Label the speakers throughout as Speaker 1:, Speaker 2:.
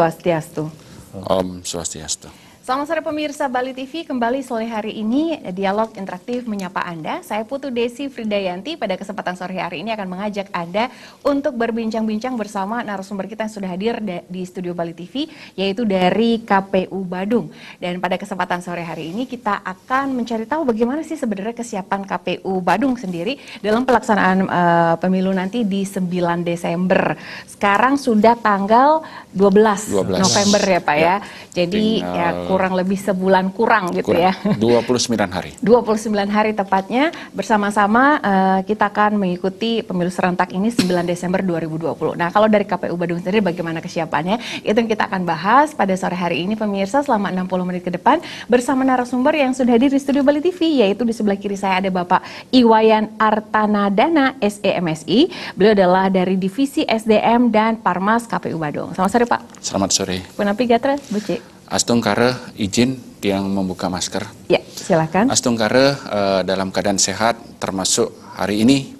Speaker 1: Suasteasto.
Speaker 2: Om suasteasto.
Speaker 1: Selamat sore pemirsa Bali TV, kembali sore hari ini dialog interaktif menyapa Anda. Saya Putu Desi Fridayanti, pada kesempatan sore hari ini akan mengajak Anda untuk berbincang-bincang bersama narasumber kita yang sudah hadir di studio Bali TV, yaitu dari KPU Badung. Dan pada kesempatan sore hari ini kita akan mencari tahu bagaimana sih sebenarnya kesiapan KPU Badung sendiri dalam pelaksanaan uh, pemilu nanti di 9 Desember. Sekarang sudah tanggal 12, 12. November ya Pak ya. ya. Jadi Tinggal. ya kurang kurang lebih sebulan kurang gitu kurang. ya.
Speaker 2: 29 hari.
Speaker 1: 29 hari tepatnya bersama-sama uh, kita akan mengikuti pemilu serentak ini 9 Desember 2020. Nah, kalau dari KPU Badung sendiri bagaimana kesiapannya? Itu yang kita akan bahas pada sore hari ini pemirsa selama 60 menit ke depan bersama narasumber yang sudah hadir di studio Bali TV yaitu di sebelah kiri saya ada Bapak Iwayan Artanadana SEMSI. Beliau adalah dari Divisi SDM dan Parmas KPU Badung. Selamat sore Pak. Selamat sore. Buena picatra, buce.
Speaker 2: Astung Kare izin yang membuka masker.
Speaker 1: Ya, silakan.
Speaker 2: Astung Kare uh, dalam keadaan sehat termasuk hari ini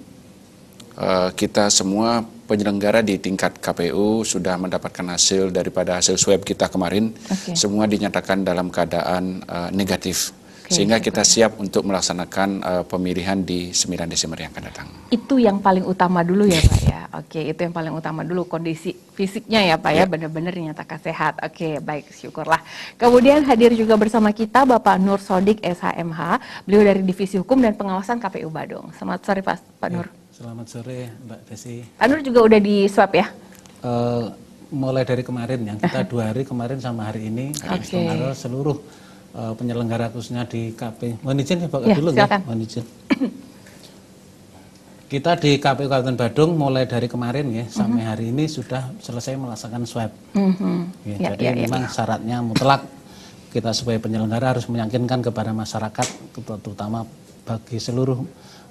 Speaker 2: uh, kita semua penyelenggara di tingkat KPU sudah mendapatkan hasil daripada hasil swab kita kemarin. Okay. Semua dinyatakan dalam keadaan uh, negatif okay, sehingga kita siap untuk melaksanakan uh, pemilihan di 9 Desember yang akan datang.
Speaker 1: Itu yang paling utama dulu ya Pak ya. Oke, okay, itu yang paling utama dulu kondisi fisiknya ya Pak ya, ya. benar-benar dinyatakan sehat. Oke, okay, baik syukurlah. Kemudian hadir juga bersama kita Bapak Nur Sodik SHMH, beliau dari Divisi Hukum dan Pengawasan KPU Badung. Selamat sore Pak, Pak ya, Nur.
Speaker 3: Selamat sore Mbak Desi.
Speaker 1: Pak Nur juga udah di swab ya?
Speaker 3: Uh, mulai dari kemarin yang kita dua hari kemarin sama hari ini okay. seluruh Eh, penyelenggara khususnya di KP. Mohon izin ya Pak iya, ya, dulu silakan. ya. Mohon izin. Kita di KPU Kabupaten Badung mulai dari kemarin ya mm -hmm. sampai mhm. hari ini sudah selesai melaksanakan swab. Mm -hmm. ya, ya, jadi ya, memang ya. syaratnya mutlak kita sebagai penyelenggara harus meyakinkan kepada masyarakat terutama bagi seluruh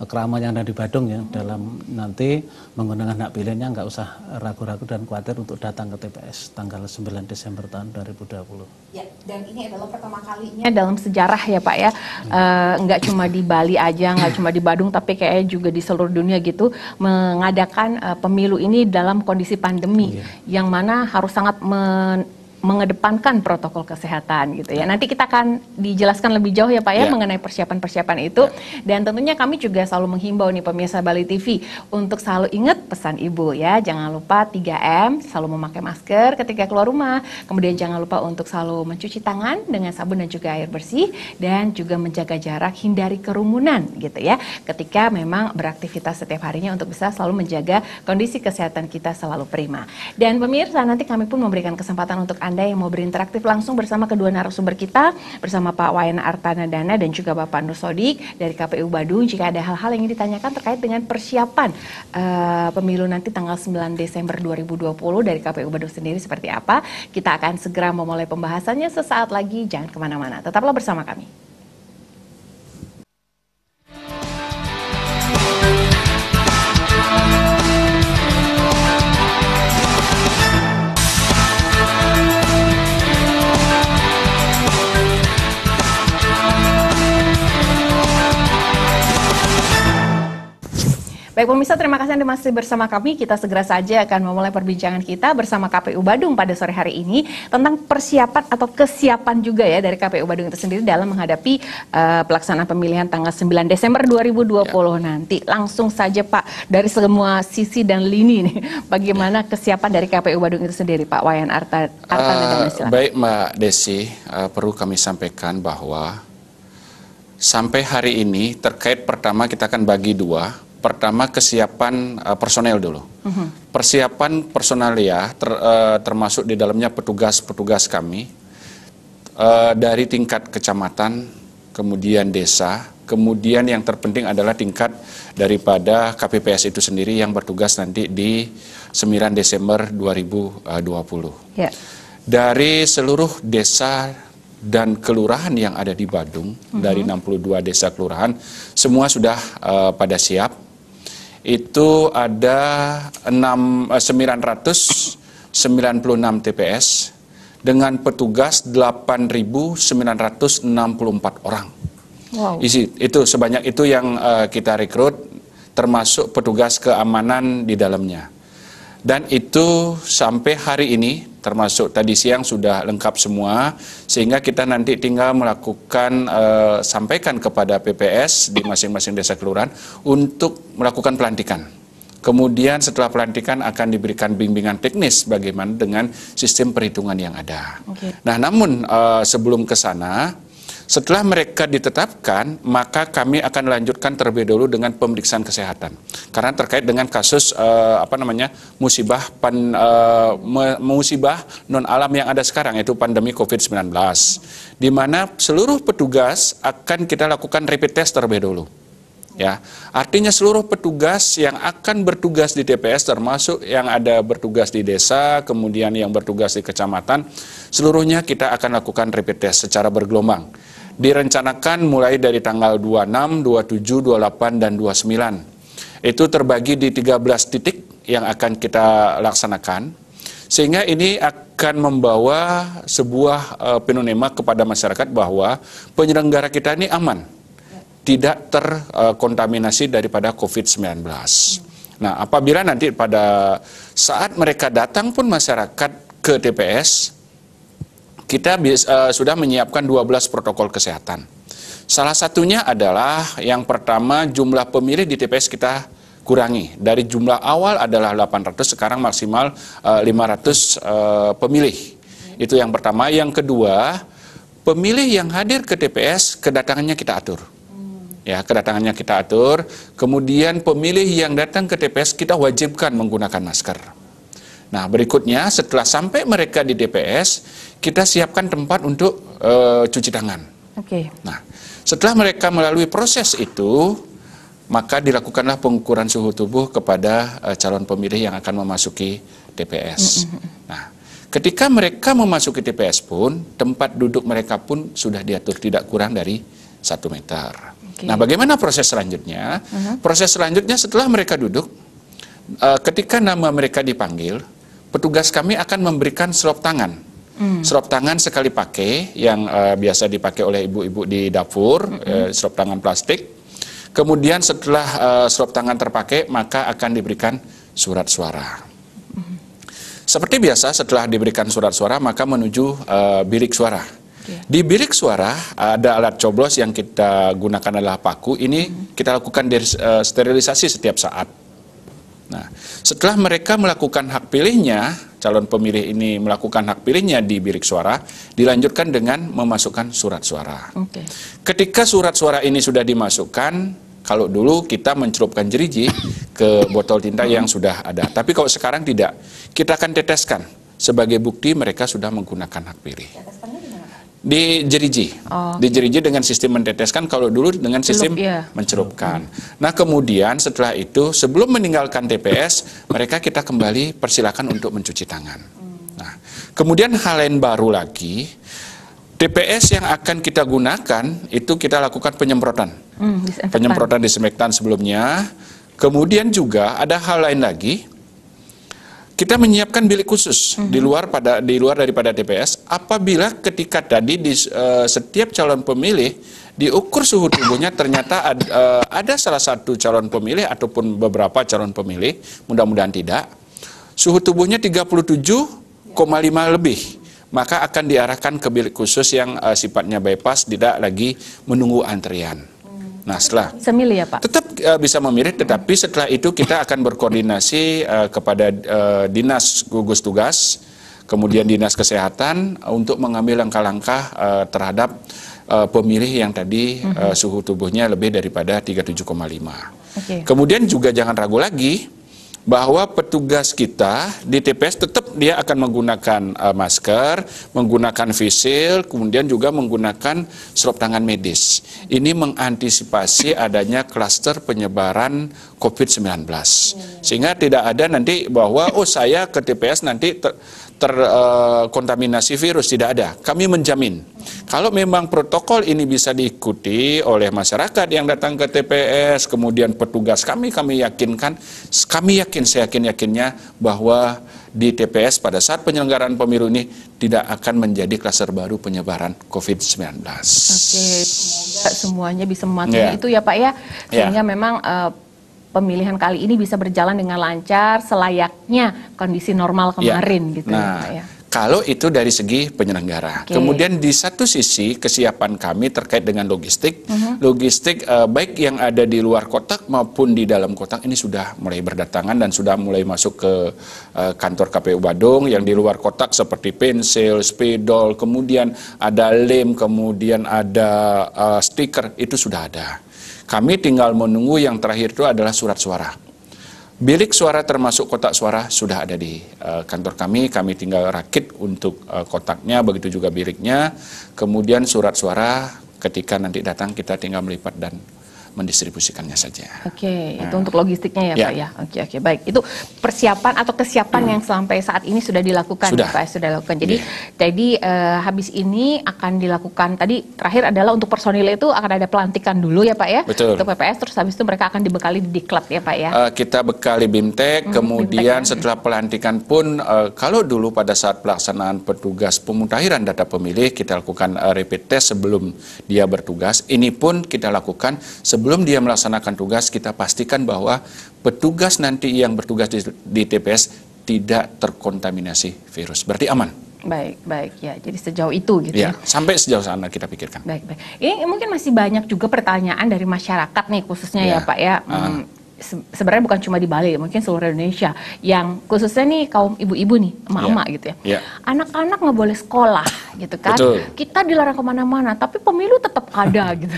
Speaker 3: keramaian yang ada di Badung ya dalam nanti menggunakan hak pilihnya nggak usah ragu-ragu dan khawatir untuk datang ke TPS tanggal 9 Desember tahun 2020.
Speaker 1: Ya, dan ini adalah pertama kalinya dalam sejarah ya Pak ya, hmm. uh, nggak cuma di Bali aja, nggak cuma di Badung, tapi kayaknya juga di seluruh dunia gitu mengadakan uh, pemilu ini dalam kondisi pandemi yeah. yang mana harus sangat men mengedepankan protokol kesehatan gitu ya. ya. Nanti kita akan dijelaskan lebih jauh ya Pak ya, ya. mengenai persiapan-persiapan itu ya. dan tentunya kami juga selalu menghimbau nih pemirsa Bali TV untuk selalu ingat pesan Ibu ya. Jangan lupa 3M, selalu memakai masker ketika keluar rumah. Kemudian jangan lupa untuk selalu mencuci tangan dengan sabun dan juga air bersih dan juga menjaga jarak, hindari kerumunan gitu ya. Ketika memang beraktivitas setiap harinya untuk bisa selalu menjaga kondisi kesehatan kita selalu prima. Dan pemirsa nanti kami pun memberikan kesempatan untuk anda yang mau berinteraktif langsung bersama kedua narasumber kita, bersama Pak Wayan Artana Dana dan juga Bapak Nusodik dari KPU Badung. Jika ada hal-hal yang ditanyakan terkait dengan persiapan uh, pemilu nanti tanggal 9 Desember 2020 dari KPU Badung sendiri seperti apa, kita akan segera memulai pembahasannya sesaat lagi. Jangan kemana-mana, tetaplah bersama kami. Baik pemirsa, terima kasih Anda masih bersama kami. Kita segera saja akan memulai perbincangan kita bersama KPU Badung pada sore hari ini tentang persiapan atau kesiapan juga ya dari KPU Badung itu sendiri dalam menghadapi uh, pelaksanaan pemilihan tanggal 9 Desember 2020 ya. nanti. Langsung saja Pak dari semua sisi dan lini nih, bagaimana ya. kesiapan dari KPU Badung itu sendiri Pak Wayan Arta, Arta uh, Baik
Speaker 2: Mbak Desi, uh, perlu kami sampaikan bahwa sampai hari ini terkait pertama kita akan bagi dua pertama kesiapan uh, personel dulu. Uh-huh. Persiapan personalia ter, uh, termasuk di dalamnya petugas-petugas kami uh, dari tingkat kecamatan, kemudian desa, kemudian yang terpenting adalah tingkat daripada KPPS itu sendiri yang bertugas nanti di 9 Desember 2020. Yeah. Dari seluruh desa dan kelurahan yang ada di Badung uh mhm. -huh. dari 62 desa kelurahan semua sudah uh, pada siap itu ada 6 996 TPS dengan petugas 8.964 orang. Wow. Isi itu sebanyak itu yang uh, kita rekrut termasuk petugas keamanan di dalamnya. Dan itu sampai hari ini termasuk tadi siang sudah lengkap semua sehingga kita nanti tinggal melakukan e, sampaikan kepada PPS di masing-masing desa kelurahan untuk melakukan pelantikan. Kemudian setelah pelantikan akan diberikan bimbingan teknis bagaimana dengan sistem perhitungan yang ada. Okay. Nah, namun e, sebelum ke sana setelah mereka ditetapkan, maka kami akan lanjutkan terlebih dahulu dengan pemeriksaan kesehatan. Karena terkait dengan kasus uh, apa namanya musibah pan, uh, musibah non alam yang ada sekarang yaitu pandemi COVID-19, di mana seluruh petugas akan kita lakukan rapid test terlebih dahulu. Ya, artinya seluruh petugas yang akan bertugas di TPS termasuk yang ada bertugas di desa, kemudian yang bertugas di kecamatan, seluruhnya kita akan lakukan rapid test secara bergelombang direncanakan mulai dari tanggal 26, 27, 28, dan 29. Itu terbagi di 13 titik yang akan kita laksanakan, sehingga ini akan membawa sebuah uh, eh, penonema kepada masyarakat bahwa penyelenggara kita ini aman, tidak terkontaminasi eh, daripada COVID-19. Nah, apabila nanti pada saat mereka datang pun masyarakat ke TPS, kita uh, sudah menyiapkan 12 protokol kesehatan. Salah satunya adalah yang pertama jumlah pemilih di TPS kita kurangi. Dari jumlah awal adalah 800, sekarang maksimal uh, 500 uh, pemilih. Itu yang pertama. Yang kedua, pemilih yang hadir ke TPS kedatangannya kita atur. Ya, kedatangannya kita atur. Kemudian pemilih yang datang ke TPS kita wajibkan menggunakan masker. Nah, berikutnya setelah sampai mereka di TPS, kita siapkan tempat untuk uh, cuci tangan. Oke. Okay. Nah, setelah mereka melalui proses itu, maka dilakukanlah pengukuran suhu tubuh kepada uh, calon pemilih yang akan memasuki TPS. Nah, ketika mereka memasuki TPS pun, tempat duduk mereka pun sudah diatur tidak kurang dari satu meter. Okay. Nah, bagaimana proses selanjutnya? Uh mm-hmm. -huh. Proses selanjutnya setelah mereka duduk, uh, ketika nama mereka dipanggil, petugas kami akan memberikan selop tangan Hmm. Serop tangan sekali pakai yang uh, biasa dipakai oleh ibu-ibu di dapur, hmm. uh, serop tangan plastik. Kemudian setelah uh, serop tangan terpakai, maka akan diberikan surat suara. Hmm. Seperti biasa, setelah diberikan surat suara, maka menuju uh, bilik suara. Iya. Di bilik suara ada alat coblos yang kita gunakan adalah paku. Ini hmm. kita lakukan sterilisasi setiap saat Nah, setelah mereka melakukan hak pilihnya, calon pemilih ini melakukan hak pilihnya di bilik suara, dilanjutkan dengan memasukkan surat suara. Okay. Ketika surat suara ini sudah dimasukkan, kalau dulu kita mencelupkan jeriji ke botol tinta yang sudah ada, tapi kalau sekarang tidak, kita akan teteskan sebagai bukti mereka sudah menggunakan hak pilih di jeriji, oh, okay. di jeriji dengan sistem menteteskan kalau dulu dengan sistem Celup, yeah. mencelupkan. Nah kemudian setelah itu sebelum meninggalkan TPS mereka kita kembali persilakan untuk mencuci tangan. Nah kemudian hal lain baru lagi TPS yang akan kita gunakan itu kita lakukan penyemprotan,
Speaker 1: hmm, penyemprotan
Speaker 2: disinfektan sebelumnya. Kemudian juga ada hal lain lagi kita menyiapkan bilik khusus mm -hmm. di mhm. luar pada di luar daripada TPS apabila ketika tadi di uh, setiap calon pemilih diukur suhu tubuhnya ternyata ad, uh, ada salah satu calon pemilih ataupun beberapa calon pemilih mudah-mudahan tidak suhu tubuhnya 37,5 lebih maka akan diarahkan ke bilik khusus yang uh, sifatnya bypass tidak lagi menunggu antrian. Nah setelah
Speaker 1: semili ya Pak. Tetap
Speaker 2: uh, bisa memilih, tetapi setelah itu kita akan berkoordinasi uh, kepada uh, dinas gugus tugas, kemudian dinas kesehatan untuk mengambil langkah-langkah uh, terhadap uh, pemilih yang tadi uh, suhu tubuhnya lebih daripada 37,5. Okay. Kemudian juga jangan ragu lagi bahwa petugas kita di TPS tetap dia akan menggunakan uh, masker, menggunakan visil, kemudian juga menggunakan serop tangan medis. Ini mengantisipasi adanya klaster penyebaran COVID-19. Sehingga tidak ada nanti bahwa oh saya ke TPS nanti terkontaminasi ter, uh, virus tidak ada. Kami menjamin kalau memang protokol ini bisa diikuti oleh masyarakat yang datang ke TPS, kemudian petugas kami, kami yakinkan, kami yakin, saya yakin-yakinnya bahwa di TPS pada saat penyelenggaraan pemilu ini tidak akan menjadi klaster baru penyebaran COVID-19. Oke,
Speaker 1: semoga semuanya bisa mematuhi yeah. itu ya Pak ya, ya. sehingga yeah. memang... Uh, pemilihan kali ini bisa berjalan dengan lancar selayaknya kondisi normal ya. kemarin gitu ya. gitu nah, ya.
Speaker 2: Kalau itu dari segi penyelenggara. Okay. Kemudian di satu sisi kesiapan kami terkait dengan logistik, uh mhm. -huh. logistik eh, baik yang ada di luar kotak maupun di dalam kotak ini sudah mulai berdatangan dan sudah mulai masuk ke eh, kantor KPU Badung yang di luar kotak seperti pensil, spidol, kemudian ada lem, kemudian ada eh, stiker itu sudah ada. Kami tinggal menunggu yang terakhir itu adalah surat suara Bilik suara termasuk kotak suara sudah ada di uh, kantor kami, kami tinggal rakit untuk uh, kotaknya, begitu juga biliknya. Kemudian surat suara ketika nanti datang kita tinggal melipat dan mendistribusikannya saja.
Speaker 1: Oke, okay, nah. itu hmm. untuk logistiknya ya, ya. Pak ya. Oke, okay, oke, okay, baik. Itu persiapan atau kesiapan hmm. yang sampai saat ini sudah dilakukan sudah. Pak, ya? sudah dilakukan. Jadi yeah. jadi uh, habis ini akan dilakukan tadi terakhir adalah untuk personil itu akan ada pelantikan dulu ya, Pak ya. Betul. Untuk PPS terus habis itu mereka akan dibekali di diklat ya, Pak ya. Uh,
Speaker 2: kita bekali Bimtek, hmm, kemudian Bimtek, ya. setelah pelantikan pun uh, kalau dulu pada saat pelaksanaan petugas pemutahiran data pemilih kita lakukan uh, rapid test sebelum dia bertugas. Ini pun kita lakukan sebelum sebelum dia melaksanakan tugas kita pastikan bahwa petugas nanti yang bertugas di, di TPS tidak terkontaminasi virus. Berarti aman.
Speaker 1: Baik, baik ya. Jadi sejauh itu gitu ya. ya.
Speaker 2: Sampai sejauh sana kita pikirkan.
Speaker 1: Baik, baik. Ini mungkin masih banyak juga pertanyaan dari masyarakat nih khususnya ya, ya Pak ya. Uh sebenarnya bukan cuma di Bali, mungkin seluruh Indonesia yang khususnya nih kaum ibu-ibu nih, mama yeah. gitu ya. Iya. Anak-anak yeah. nggak boleh sekolah gitu kan. Betul. Kita dilarang kemana-mana, tapi pemilu tetap ada gitu.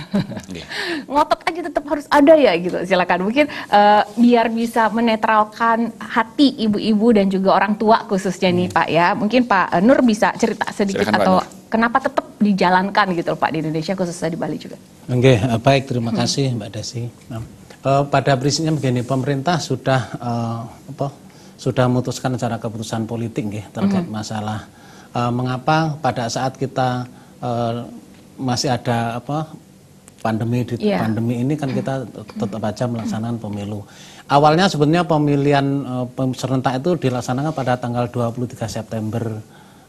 Speaker 1: Iya. Ngotot aja tetap harus ada ya gitu. Silakan mungkin uh, biar bisa menetralkan hati ibu-ibu dan juga orang tua khususnya nih iya. Pak ya. Mungkin Pak eh, Nur bisa cerita sedikit Silakan, atau kenapa tetap dijalankan gitu Pak di Indonesia khususnya di Bali juga.
Speaker 3: Oke, okay, eh, baik terima kasih Mbak Desi. Nah. Eh, pada prinsipnya begini, pemerintah sudah uh, apa, sudah memutuskan secara keputusan politik ya, terkait mm -hmm. masalah uh, mengapa pada saat kita uh, masih ada apa pandemi di yeah. pandemi ini kan kita mm-hmm. tetap aja melaksanakan pemilu. Awalnya sebenarnya pemilihan uh, serentak itu dilaksanakan pada tanggal 23 September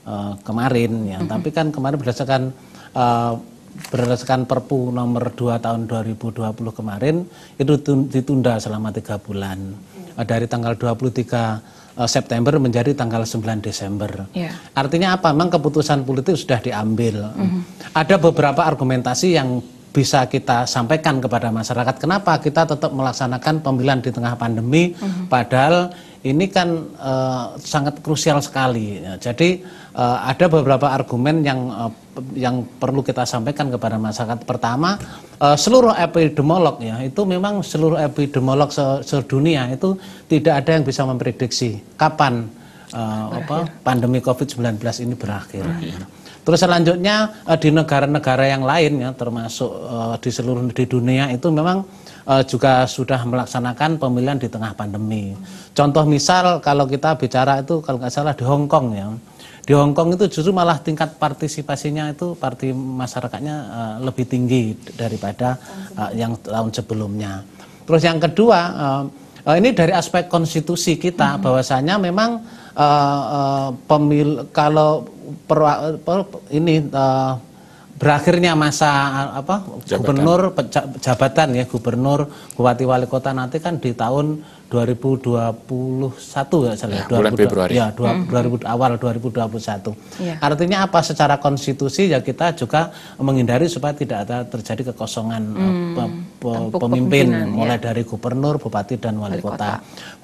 Speaker 3: uh, kemarin ya, mm -hmm. tapi kan kemarin berdasarkan uh, berdasarkan Perpu nomor 2 tahun 2020 kemarin itu ditunda selama tiga bulan hmm. dari tanggal 23 eh, September menjadi tanggal 9 Desember. Yeah. Artinya apa? Memang keputusan politik sudah diambil. Mm -hmm. Ada beberapa argumentasi yang bisa kita sampaikan kepada masyarakat. Kenapa kita tetap melaksanakan pemilihan di tengah pandemi? Mm -hmm. Padahal ini kan uh, sangat krusial sekali. Jadi uh, ada beberapa argumen yang uh, yang perlu kita sampaikan kepada masyarakat. Pertama, uh, seluruh epidemiolog ya itu memang seluruh epidemiolog sedunia itu tidak ada yang bisa memprediksi kapan uh, apa pandemi Covid-19 ini berakhir. Terus selanjutnya uh, di negara-negara yang lain ya termasuk uh, di seluruh di dunia itu memang juga sudah melaksanakan pemilihan di tengah pandemi. Contoh misal kalau kita bicara itu kalau nggak salah di Hong Kong ya di Hong Kong itu justru malah tingkat partisipasinya itu parti masyarakatnya uh, lebih tinggi daripada uh, yang tahun sebelumnya. Terus yang kedua uh, uh, ini dari aspek konstitusi kita -hmm. bahwasanya memang uh, uh, pemil kalau per, per, ini uh, berakhirnya masa apa jabatan. gubernur jabatan ya gubernur bupati wali kota nanti kan di tahun 2021 nggak salah ya, 2020, bulan Februari. Ya, 20, mm -hmm. awal 2021. Ya. Artinya apa secara konstitusi ya kita juga menghindari supaya tidak ada terjadi kekosongan mm pemimpin ya. mulai ya. dari gubernur, bupati dan wali, wali kota. kota.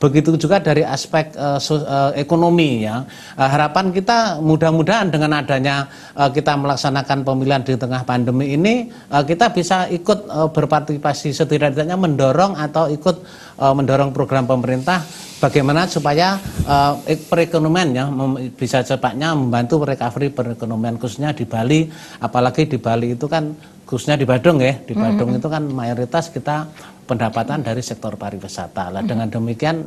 Speaker 3: Begitu juga dari aspek uh, uh, ekonomi ya. Uh, harapan kita mudah-mudahan dengan adanya uh, kita melaksanakan pemilihan di tengah pandemi ini uh, kita bisa ikut uh, berpartisipasi setidaknya mendorong atau ikut uh, mendorong program pemerintah bagaimana supaya uh, perekonomian ya bisa cepatnya membantu recovery perekonomian khususnya di Bali apalagi di Bali itu kan khususnya di Badung ya di Badung mm-hmm. itu kan mayoritas kita pendapatan dari sektor pariwisata lah dengan demikian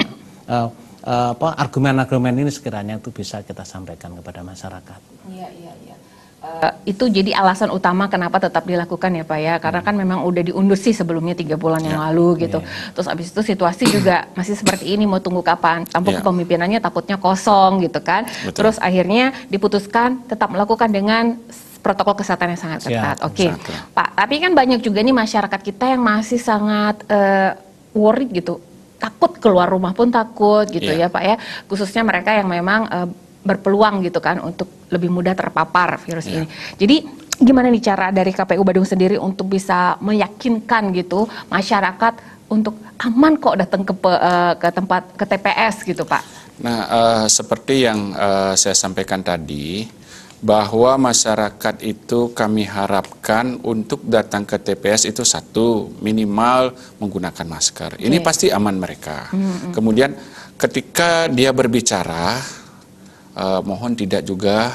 Speaker 3: uh, uh, apa argumen-argumen ini sekiranya itu bisa kita sampaikan kepada masyarakat.
Speaker 1: Iya iya iya. Uh, itu jadi alasan utama kenapa tetap dilakukan ya Pak ya karena kan memang udah diundur sih sebelumnya tiga bulan yang ya. lalu gitu ya. terus abis itu situasi juga masih seperti ini mau tunggu kapan tampuk ya. kepemimpinannya takutnya kosong gitu kan Betul. terus akhirnya diputuskan tetap melakukan dengan protokol kesehatan yang sangat ketat. Ya, Oke, okay. Pak. Tapi kan banyak juga nih masyarakat kita yang masih sangat uh, worried gitu, takut keluar rumah pun takut gitu ya, ya Pak ya. Khususnya mereka yang memang uh, berpeluang gitu kan untuk lebih mudah terpapar virus ya. ini. Jadi gimana nih cara dari KPU Badung sendiri untuk bisa meyakinkan gitu masyarakat untuk aman kok datang ke uh, ke tempat ke TPS gitu Pak.
Speaker 2: Nah, uh, seperti yang uh, saya sampaikan tadi, bahwa masyarakat itu kami harapkan untuk datang ke TPS itu satu minimal menggunakan masker. Ini okay. pasti aman mereka. Mm -hmm. Kemudian ketika dia berbicara uh, mohon tidak juga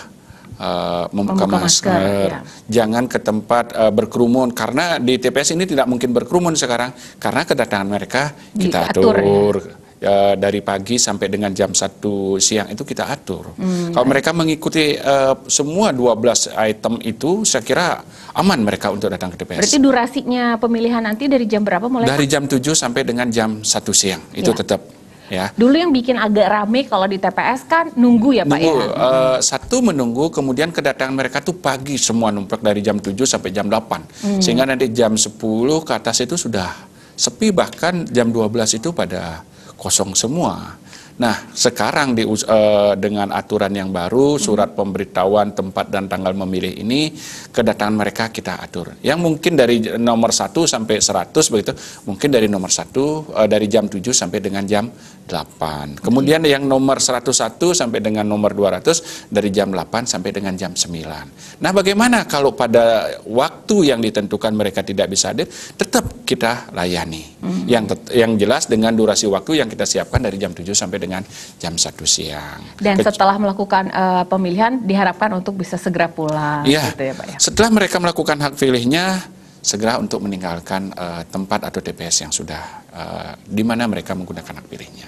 Speaker 2: Uh, membuka, masker, masker ya. jangan ke tempat uh, berkerumun karena di TPS ini tidak mungkin berkerumun sekarang karena kedatangan mereka kita Diatur, ya. atur. Ya Ya, dari pagi sampai dengan jam 1 siang itu kita atur.
Speaker 1: Hmm. Kalau mereka
Speaker 2: mengikuti uh, semua 12 item itu, saya kira aman mereka untuk datang ke TPS. Berarti
Speaker 1: durasinya pemilihan nanti dari jam berapa mulai? Dari
Speaker 2: jam 7 sampai dengan jam 1 siang. Itu ya. tetap ya.
Speaker 1: Dulu yang bikin agak rame kalau di TPS kan nunggu ya Pak ya. Uh,
Speaker 2: satu menunggu, kemudian kedatangan mereka tuh pagi semua numpuk dari jam 7 sampai jam 8. Hmm. Sehingga nanti jam 10 ke atas itu sudah sepi bahkan jam 12 itu pada kosong semua. Nah, sekarang di, uh, dengan aturan yang baru, hmm. surat pemberitahuan tempat dan tanggal memilih ini, kedatangan mereka kita atur. Yang mungkin dari nomor 1 sampai 100 begitu, mungkin dari nomor 1 uh, eh, dari jam 7 sampai dengan jam 8. Kemudian yang nomor 101 sampai dengan nomor 200 dari jam 8 sampai dengan jam 9. Nah, bagaimana kalau pada waktu yang ditentukan mereka tidak bisa hadir, tetap kita layani. Hmm. Yang yang jelas dengan durasi waktu yang kita siapkan dari jam 7 sampai dengan jam 1 siang. Dan Ke
Speaker 1: setelah melakukan uh, pemilihan diharapkan untuk bisa segera pulang ya, gitu ya, Pak ya.
Speaker 2: Setelah mereka melakukan hak pilihnya segera untuk meninggalkan uh, tempat atau TPS yang sudah uh, di mana mereka menggunakan hak pilihnya.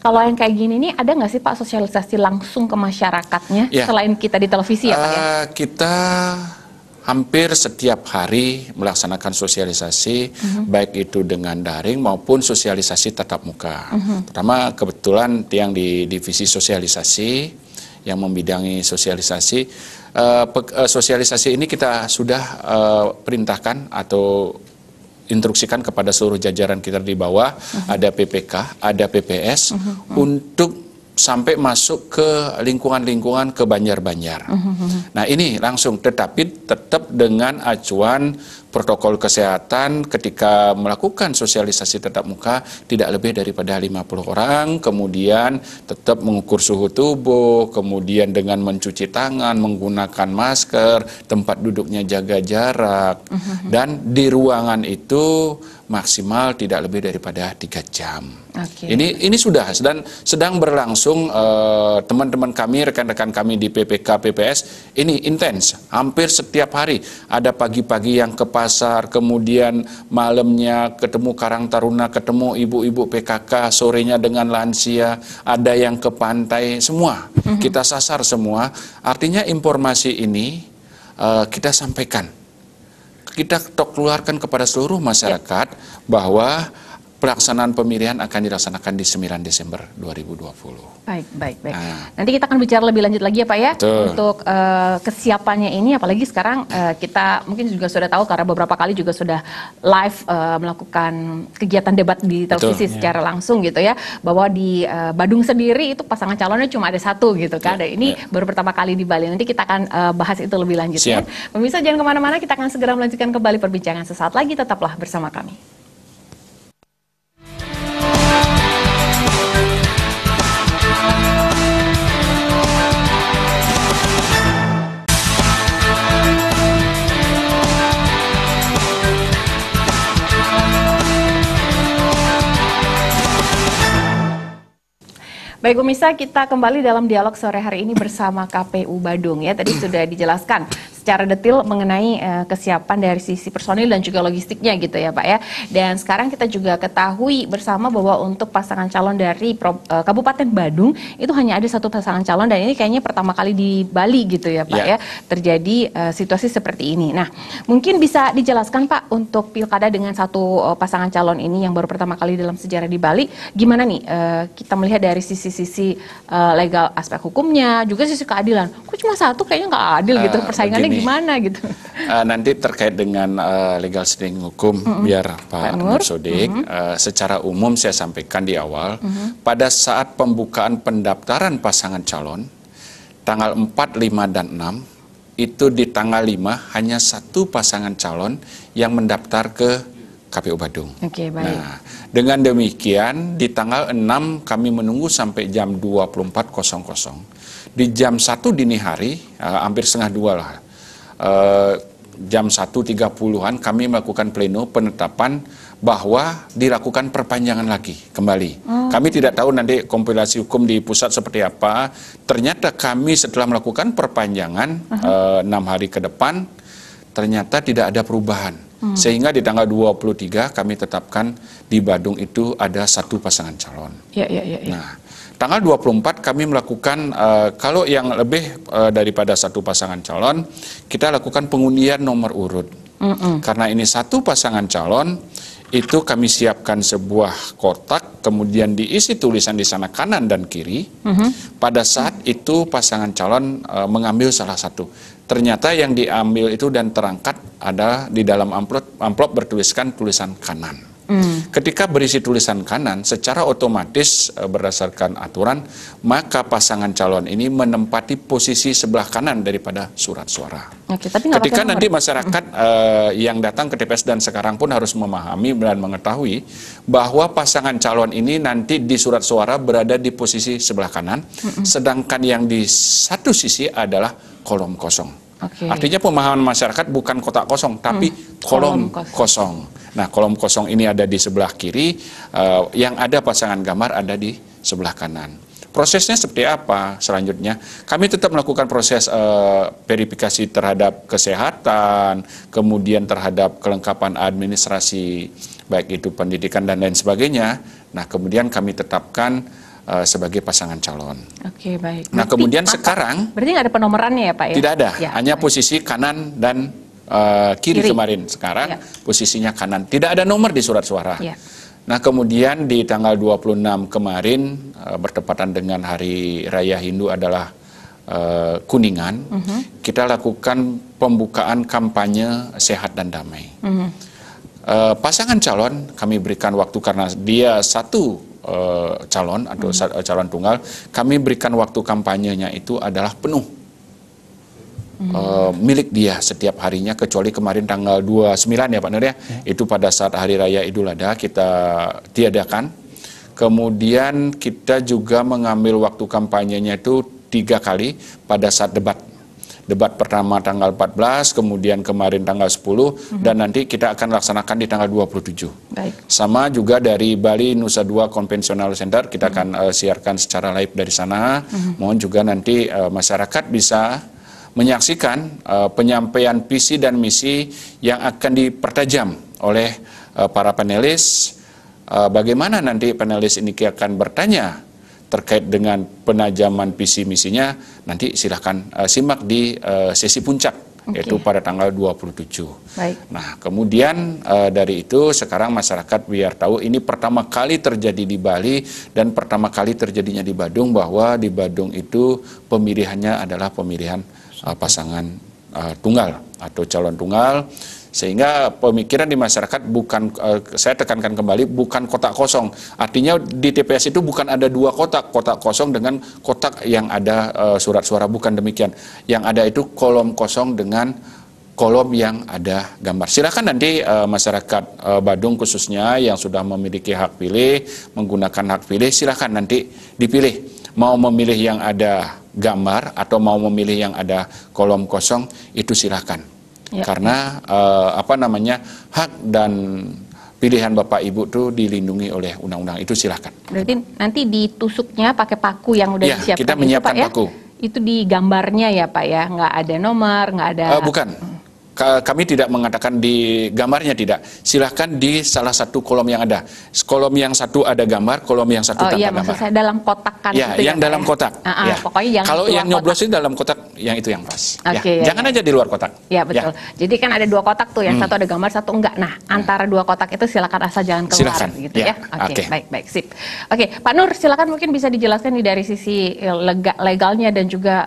Speaker 1: Kalau yang kayak gini nih ada nggak sih Pak sosialisasi langsung ke masyarakatnya ya. selain kita di televisi ya Pak? Ya?
Speaker 2: Eh, kita hampir setiap hari melaksanakan sosialisasi uh mhm. -huh. baik itu dengan daring maupun sosialisasi tatap muka. Uh mhm. -huh. Pertama kebetulan tiang di divisi sosialisasi yang membidangi sosialisasi Eh, eh, sosialisasi ini kita sudah eh, perintahkan atau instruksikan kepada seluruh jajaran kita di bawah, uh-huh. ada PPK, ada PPS uh-huh. Mhm. Uh-huh. untuk sampai masuk ke lingkungan-lingkungan ke banjar-banjar. uh Nah, ini langsung tetapi tetap dengan acuan protokol kesehatan ketika melakukan sosialisasi tetap muka tidak lebih daripada 50 orang, kemudian tetap mengukur suhu tubuh, kemudian dengan mencuci tangan, menggunakan masker, tempat duduknya jaga jarak, mm-hmm. dan di ruangan itu maksimal tidak lebih daripada tiga jam. Okay. Ini ini sudah dan sedang berlangsung eh, teman-teman eh, kami rekan-rekan kami di PPK PPS ini intens hampir setiap hari ada pagi-pagi yang ke pasar, kemudian malamnya ketemu Karang Taruna, ketemu ibu-ibu PKK, sorenya dengan lansia, ada yang ke pantai, semua mm-hmm. kita sasar semua. Artinya informasi ini uh, kita sampaikan, kita keluarkan kepada seluruh masyarakat yeah. bahwa pelaksanaan pemilihan akan dilaksanakan di 9 Desember 2020.
Speaker 1: Baik, baik, baik. Nah. Nanti kita akan bicara lebih lanjut lagi ya Pak ya Betul. untuk uh, kesiapannya ini apalagi sekarang uh, kita mungkin juga sudah tahu karena beberapa kali juga sudah live uh, melakukan kegiatan debat di televisi Betul, iya. secara ya. langsung gitu ya bahwa di uh, Badung sendiri itu pasangan calonnya cuma ada satu gitu kan. Iya, Dan ini ya. baru pertama kali di Bali. Nanti kita akan uh, bahas itu lebih lanjut ya. Pemirsa jangan kemana-mana, kita akan segera melanjutkan kembali perbincangan sesaat lagi. Tetaplah bersama kami. Baik Umisa, kita kembali dalam dialog sore hari ini bersama KPU Badung ya. Tadi sudah dijelaskan secara detail mengenai uh, kesiapan dari sisi personil dan juga logistiknya gitu ya Pak ya. Dan sekarang kita juga ketahui bersama bahwa untuk pasangan calon dari Pro, uh, Kabupaten Badung itu hanya ada satu pasangan calon dan ini kayaknya pertama kali di Bali gitu ya Pak yeah. ya terjadi uh, situasi seperti ini. Nah mungkin bisa dijelaskan Pak untuk pilkada dengan satu uh, pasangan calon ini yang baru pertama kali dalam sejarah di Bali gimana nih uh, kita melihat dari sisi-sisi uh, legal aspek hukumnya juga sisi keadilan. Kok cuma satu kayaknya nggak adil gitu persaingannya di iya. mana gitu?
Speaker 2: Uh, nanti terkait dengan uh, legal standing hukum mm -hmm. biar Pak, Pak Nur Sodik mm -hmm. uh, secara umum saya sampaikan di awal mm -hmm. pada saat pembukaan pendaftaran pasangan calon tanggal 4, 5 dan 6 itu di tanggal 5 hanya satu pasangan calon yang mendaftar ke KPU Badung.
Speaker 1: Oke, okay, baik. Nah,
Speaker 2: dengan demikian di tanggal 6 kami menunggu sampai jam 24.00. Di jam 1 dini hari, hampir setengah dua lah, Eh, jam 1.30-an kami melakukan pleno penetapan bahwa dilakukan perpanjangan lagi kembali. Oh. Kami tidak tahu nanti kompilasi hukum di pusat seperti apa. Ternyata kami setelah melakukan perpanjangan eh, enam uh -huh. e, hari ke depan ternyata tidak ada perubahan. Hmm. Sehingga di tanggal 23 kami tetapkan di Badung itu ada satu pasangan calon. Ya, ya, ya, ya. Nah, Tanggal 24 kami melakukan uh, kalau yang lebih uh, daripada satu pasangan calon, kita lakukan pengundian nomor urut. Mm -mm. Karena ini satu pasangan calon, itu kami siapkan sebuah kotak, kemudian diisi tulisan di sana kanan dan kiri. Mm -hmm. Pada saat itu pasangan calon uh, mengambil salah satu. Ternyata yang diambil itu dan terangkat ada di dalam amplop amplop bertuliskan tulisan kanan. Mm. Ketika berisi tulisan kanan, secara otomatis e, berdasarkan aturan, maka pasangan calon ini menempati posisi sebelah kanan daripada surat suara.
Speaker 1: Okay, tapi Ketika nanti
Speaker 2: masyarakat mm. yang datang ke TPS dan sekarang pun harus memahami dan mengetahui bahwa pasangan calon ini nanti di surat suara berada di posisi sebelah kanan, mm -mm. sedangkan yang di satu sisi adalah kolom kosong. Okay. Artinya pemahaman masyarakat bukan kotak kosong, tapi hmm, kolom, kolom kosong. kosong. Nah, kolom kosong ini ada di sebelah kiri, uh, yang ada pasangan gambar ada di sebelah kanan. Prosesnya seperti apa selanjutnya? Kami tetap melakukan proses uh, verifikasi terhadap kesehatan, kemudian terhadap kelengkapan administrasi, baik itu pendidikan dan lain sebagainya. Nah, kemudian kami tetapkan uh, sebagai pasangan calon.
Speaker 1: Oke okay, baik. Nah kemudian sekarang berarti nggak ada penomorannya ya pak ya? Tidak ada, ya,
Speaker 2: hanya baik. posisi kanan dan uh, kiri, kiri kemarin. Sekarang ya. posisinya kanan, tidak ada nomor di surat suara. Ya. Nah kemudian di tanggal 26 kemarin uh, bertepatan dengan Hari Raya Hindu adalah uh, Kuningan, uh mhm. -huh. kita lakukan pembukaan kampanye sehat dan damai. Uh mhm. -huh. pasangan calon kami berikan waktu karena dia satu uh, calon atau hmm. Eh, calon tunggal, kami berikan waktu kampanyenya itu adalah penuh. Uh, milik dia setiap harinya kecuali kemarin tanggal 29 ya Pak Nur ya. ya. Itu pada saat hari raya Idul Adha kita tiadakan. Kemudian kita juga mengambil waktu kampanyenya itu tiga kali pada saat debat debat pertama tanggal 14, kemudian kemarin tanggal 10, mm -hmm. dan nanti kita akan laksanakan di tanggal 27. Baik. Sama juga dari Bali Nusa Dua konvensional Center, kita mm -hmm. akan uh, siarkan secara live dari sana. Mm -hmm. Mohon juga nanti uh, masyarakat bisa menyaksikan uh, penyampaian visi dan misi yang akan dipertajam oleh uh, para panelis. Uh, bagaimana nanti panelis ini akan bertanya terkait dengan penajaman visi misinya nanti silahkan uh, simak di uh, sesi puncak okay. yaitu pada tanggal 27. Baik. Nah, kemudian uh, dari itu sekarang masyarakat biar tahu ini pertama kali terjadi di Bali dan pertama kali terjadinya di Badung bahwa di Badung itu pemilihannya adalah pemilihan uh, pasangan uh, tunggal atau calon tunggal sehingga pemikiran di masyarakat bukan eh, saya tekankan kembali bukan kotak kosong. Artinya di TPS itu bukan ada dua kotak, kotak kosong dengan kotak yang ada eh, surat suara bukan demikian. Yang ada itu kolom kosong dengan kolom yang ada gambar. Silakan nanti eh, masyarakat Badung khususnya yang sudah memiliki hak pilih, menggunakan hak pilih, silakan nanti dipilih mau memilih yang ada gambar atau mau memilih yang ada kolom kosong itu silakan ya. karena uh, apa namanya hak dan pilihan bapak ibu tuh dilindungi oleh undang-undang itu silahkan.
Speaker 1: Berarti nanti ditusuknya pakai paku yang udah ya, disiapkan. Kita menyiapkan itu, Pak, ya? paku. Ya? Itu di gambarnya ya pak ya, nggak ada nomor, nggak ada. Uh, bukan.
Speaker 2: Hmm kami tidak mengatakan di gambarnya tidak. Silahkan di salah satu kolom yang ada. Kolom yang satu ada gambar, kolom yang satu oh, tanpa iya, gambar. Saya
Speaker 1: dalam kotak kan. Ya, gitu ya, yang yang dalam ya? kotak. Uh -uh, ya. Pokoknya yang Kalau yang nyoblos
Speaker 2: itu dalam kotak, yang itu yang pas. Ya, okay, ya. Ya, Jangan ya. aja di luar kotak.
Speaker 1: Ya betul. Ya. Jadi kan ada dua kotak tuh, yang hmm. satu ada gambar, satu enggak. Nah, hmm. antara dua kotak itu silahkan asal jangan keluar silakan. gitu ya. ya. Oke, okay, okay. baik baik sip. Oke, okay, Pak Nur silakan mungkin bisa dijelaskan nih dari sisi eh, legalnya dan juga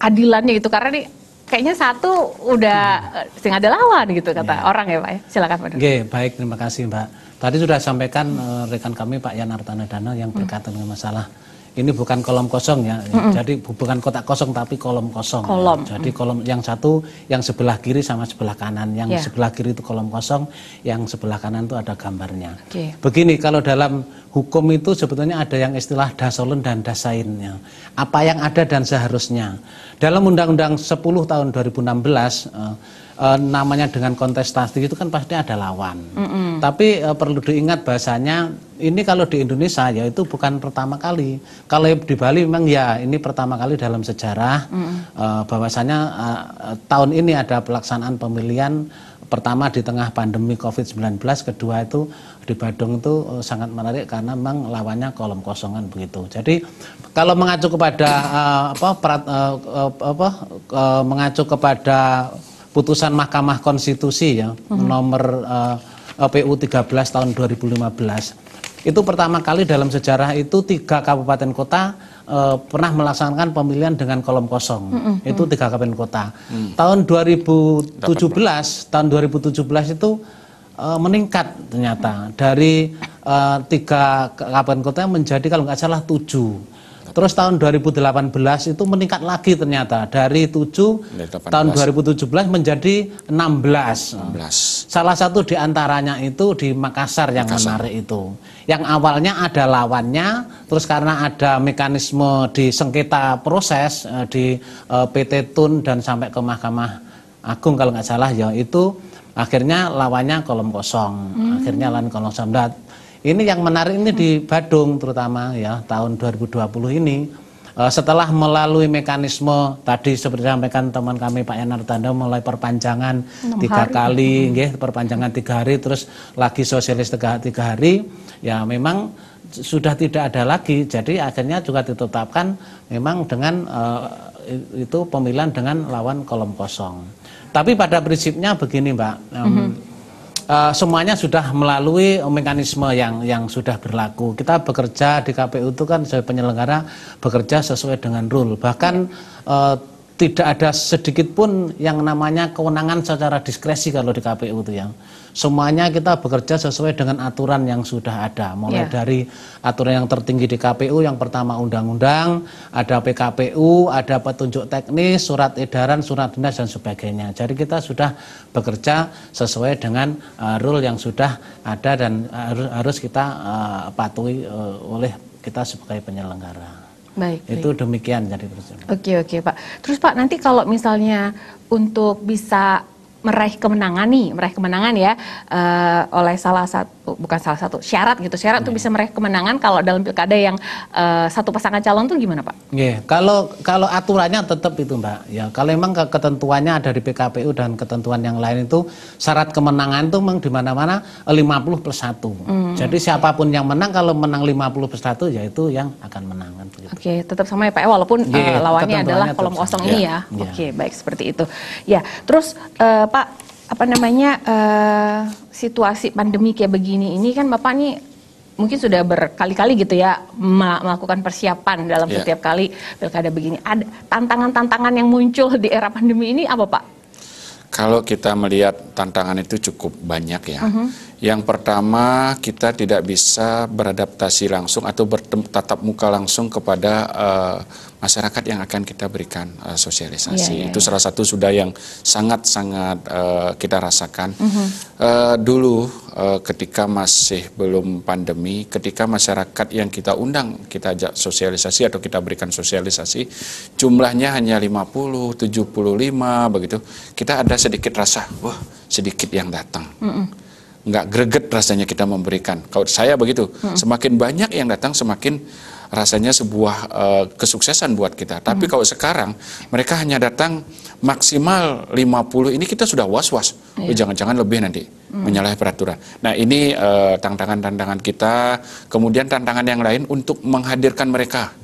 Speaker 1: keadilannya itu karena nih kayaknya satu udah hmm. sing ada lawan gitu kata yeah. orang ya Pak ya. Silakan Pak. Oke,
Speaker 3: baik terima kasih Mbak. Tadi sudah sampaikan hmm. rekan kami Pak Yanartana Tanadana yang hmm. berkaitan hmm. dengan masalah ini bukan kolom kosong ya. Mm hmm Jadi bukan kotak kosong tapi kolom kosong. Kolom. Ya. Jadi kolom yang satu yang sebelah kiri sama sebelah kanan. Yang yeah. sebelah kiri itu kolom kosong, yang sebelah kanan itu ada gambarnya. Okay. Begini kalau dalam hukum itu sebetulnya ada yang istilah dasolun dan dasainnya. Apa yang ada dan seharusnya. Dalam Undang-Undang 10 tahun 2016 eh, e, namanya dengan kontestasi itu kan pasti ada lawan. Mm -hmm. Tapi e, perlu diingat bahasanya ini kalau di Indonesia ya itu bukan pertama kali. Kalau di Bali memang ya ini pertama kali dalam sejarah mm -hmm. E, bahwasanya e, tahun ini ada pelaksanaan pemilihan pertama di tengah pandemi Covid-19, kedua itu di Badung itu sangat menarik karena memang lawannya kolom kosongan begitu. Jadi kalau mengacu kepada uh, apa, perat, uh, apa uh, mengacu kepada putusan Mahkamah Konstitusi ya hmm. nomor uh, PU 13 tahun 2015 itu pertama kali dalam sejarah itu tiga kabupaten kota uh, pernah melaksanakan pemilihan dengan kolom kosong hmm. hmm itu hmm. tiga kabupaten kota hmm. tahun 2017 ribu tahun 2017 itu uh, meningkat ternyata dari uh, tiga kabupaten kota menjadi kalau nggak salah tujuh Terus tahun 2018 itu meningkat lagi ternyata dari 7 dari tahun 2017 menjadi 16. 16. Salah satu di antaranya itu di Makassar yang Makassar. menarik itu. Yang awalnya ada lawannya, terus karena ada mekanisme di sengketa proses eh, di eh, PT Tun dan sampai ke Mahkamah Agung kalau nggak salah ya itu akhirnya lawannya kolom kosong. Hmm. Akhirnya lawan kolom kosong. Ini yang menarik ini di Badung terutama ya tahun 2020 ini eh, setelah melalui mekanisme tadi seperti sampaikan teman kami Pak Enar Tanda mulai perpanjangan tiga kali, hmm. nggih, perpanjangan tiga hari, terus lagi sosialis tiga, tiga hari, ya memang sudah tidak ada lagi, jadi akhirnya juga ditetapkan memang dengan uh, itu pemilihan dengan lawan kolom kosong. Tapi pada prinsipnya begini, Mbak. Um, mm -hmm uh, semuanya sudah melalui mekanisme yang yang sudah berlaku. Kita bekerja di KPU itu kan sebagai penyelenggara bekerja sesuai dengan rule. Bahkan uh, tidak ada sedikit pun yang namanya kewenangan secara diskresi kalau di KPU itu yang semuanya kita bekerja sesuai dengan aturan yang sudah ada. Mulai yeah. dari aturan yang tertinggi di KPU yang pertama undang-undang, ada PKPU, ada petunjuk teknis, surat edaran, surat dinas dan sebagainya. Jadi kita sudah bekerja sesuai dengan uh, rule yang sudah ada dan eh, harus, harus kita uh, patuhi uh, oleh kita sebagai penyelenggara.
Speaker 1: Baik, itu baik.
Speaker 3: demikian jadi
Speaker 1: Oke oke Pak. Terus Pak nanti kalau misalnya untuk bisa meraih kemenangan nih, meraih kemenangan ya uh, oleh salah satu bukan salah satu syarat gitu. Syarat untuk bisa meraih kemenangan kalau dalam pilkada yang uh, satu pasangan calon tuh gimana, Pak?
Speaker 3: Yeah, kalau kalau aturannya tetap itu, Mbak. Ya, kalau memang ketentuannya ada di PKPU dan ketentuan yang lain itu syarat kemenangan tuh memang di mana-mana 50 plus 1. Hmm. Jadi siapapun yang menang kalau menang 50 plus 1 yaitu yang
Speaker 1: akan menang kan, Oke, okay, tetap sama ya Pak, ya? walaupun yeah, iya, uh, lawannya adalah kolom kosong iya. ini ya. Yeah. Oke, okay, baik seperti itu. Ya, terus uh, Bapak apa namanya uh, situasi pandemi kayak begini ini kan Bapak nih mungkin sudah berkali-kali gitu ya melakukan persiapan dalam yeah. setiap kali pilkada begini. Ada tantangan-tantangan yang muncul di era pandemi ini apa Pak?
Speaker 2: Kalau kita melihat tantangan itu cukup banyak ya. Uh mhm. -huh. Yang pertama, kita tidak bisa beradaptasi langsung atau bertatap muka langsung kepada uh, masyarakat yang akan kita berikan uh, sosialisasi. Yeah, yeah, Itu yeah. salah satu sudah yang sangat-sangat uh, kita rasakan. Mm -hmm. uh, dulu uh, ketika masih belum pandemi, ketika masyarakat yang kita undang, kita ajak sosialisasi atau kita berikan sosialisasi, jumlahnya hanya 50, 75 begitu. Kita ada sedikit rasa, wah, sedikit yang datang. Mm -hmm nggak greget rasanya kita memberikan. Kalau saya begitu, hmm. semakin banyak yang datang semakin rasanya sebuah uh, kesuksesan buat kita. Tapi hmm. kalau sekarang mereka hanya datang maksimal 50 ini kita sudah was-was. Iya. Oh, jangan-jangan lebih nanti hmm. menyalahi peraturan. Nah, ini tantangan eh, tantangan-tantangan kita. Kemudian tantangan yang lain untuk menghadirkan mereka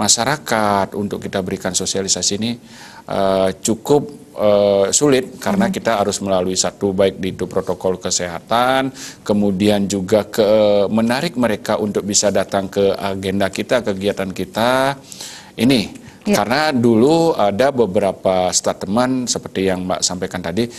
Speaker 2: masyarakat untuk kita berikan sosialisasi ini Eh, cukup eh, sulit karena hmm. kita harus melalui satu baik di itu protokol kesehatan, kemudian juga ke eh, menarik mereka untuk bisa datang ke agenda kita, kegiatan kita. Ini ya. karena dulu ada beberapa statement seperti yang Mbak sampaikan tadi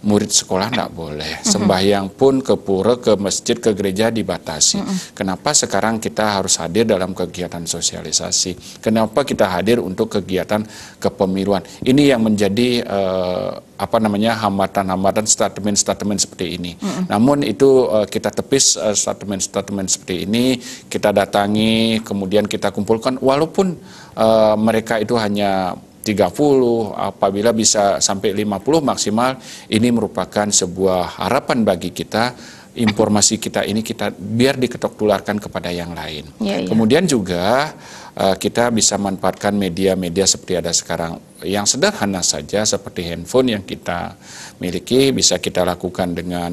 Speaker 2: murid sekolah tidak boleh, sembahyang pun ke pura, ke masjid, ke gereja dibatasi. Kenapa sekarang kita harus hadir dalam kegiatan sosialisasi? Kenapa kita hadir untuk kegiatan kepemiluan? Ini yang menjadi eh, apa namanya hambatan-hambatan statement-statement seperti ini. Namun itu eh, kita tepis statement eh, statement-statement seperti ini, kita datangi, kemudian kita kumpulkan, walaupun eh, mereka itu hanya 30 apabila bisa sampai 50 maksimal ini merupakan sebuah harapan bagi kita informasi kita ini kita biar diketok tularkan kepada yang lain. Ya, ya. Kemudian juga eh, kita bisa manfaatkan media-media seperti ada sekarang yang sederhana saja seperti handphone yang kita miliki bisa kita lakukan dengan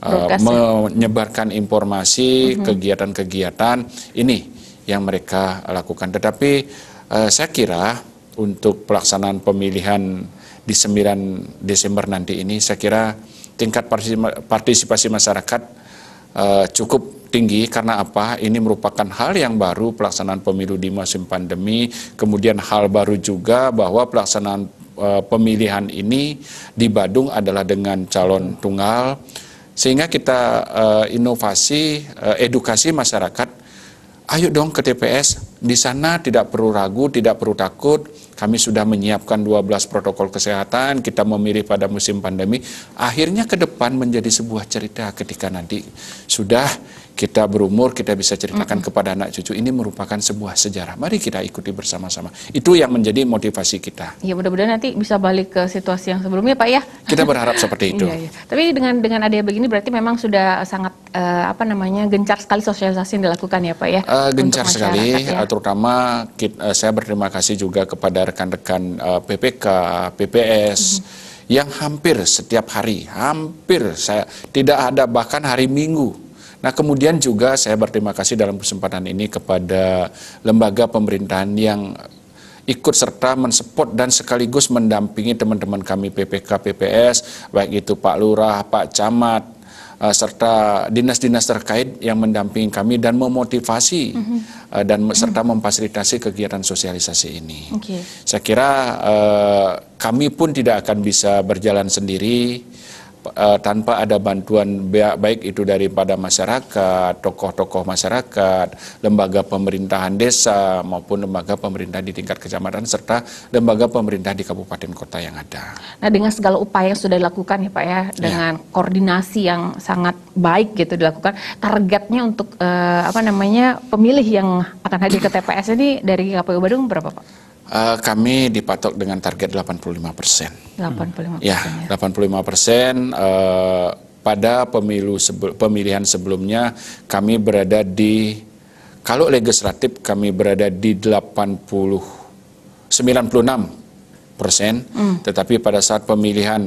Speaker 2: uh, menyebarkan informasi mhm. kegiatan-kegiatan uh -huh. ini yang mereka lakukan. Tetapi uh, saya kira untuk pelaksanaan pemilihan di 9 Desember nanti ini saya kira tingkat partisipasi masyarakat uh, cukup tinggi karena apa? Ini merupakan hal yang baru pelaksanaan pemilu di musim pandemi. Kemudian hal baru juga bahwa pelaksanaan uh, pemilihan ini di Badung adalah dengan calon tunggal sehingga kita uh, inovasi uh, edukasi masyarakat ayo dong ke TPS. Di sana tidak perlu ragu, tidak perlu takut. Kami sudah menyiapkan 12 protokol kesehatan, kita memilih pada musim pandemi. Akhirnya ke depan menjadi sebuah cerita ketika nanti sudah kita berumur kita bisa ceritakan mm kepada anak cucu ini merupakan sebuah sejarah. Mari kita ikuti bersama-sama. Itu yang menjadi motivasi kita.
Speaker 1: Ya mudah-mudahan nanti bisa balik ke situasi yang sebelumnya Pak ya. Kita berharap seperti itu. Iya, iya. Tapi dengan dengan adanya begini berarti memang sudah sangat uh, apa namanya gencar sekali sosialisasi yang dilakukan ya Pak ya. Uh, gencar sekali ya. Eh,
Speaker 2: terutama kita, saya berterima kasih juga kepada rekan-rekan uh, PPK, PPS mm -hmm. yang hampir setiap hari, hampir saya tidak ada bahkan hari Minggu Nah, kemudian juga saya berterima kasih dalam kesempatan ini kepada lembaga pemerintahan yang ikut serta mensupport dan sekaligus mendampingi teman-teman kami PPK PPS baik itu Pak Lurah, Pak Camat, eh, serta dinas-dinas terkait yang mendampingi kami dan memotivasi mm -hmm. dan serta memfasilitasi kegiatan sosialisasi ini. Okay. Saya kira uh, kami pun tidak akan bisa berjalan sendiri uh, tanpa ada bantuan baik itu daripada masyarakat, tokoh-tokoh masyarakat, lembaga pemerintahan desa maupun lembaga pemerintah di tingkat kecamatan serta lembaga pemerintah di kabupaten kota yang ada.
Speaker 1: Nah, dengan segala upaya yang sudah dilakukan ya Pak ya, dengan ya. koordinasi yang sangat baik gitu dilakukan, targetnya untuk uh, apa namanya pemilih yang akan hadir ke TPS ini dari KPU Badung berapa Pak?
Speaker 2: Uh, kami dipatok dengan target 85 persen. 85 persen. Ya, 85 ya. persen. Uh, pada pemilu sebe pemilihan sebelumnya kami berada di kalau legislatif kami berada di 80 96 persen, mm. tetapi pada saat pemilihan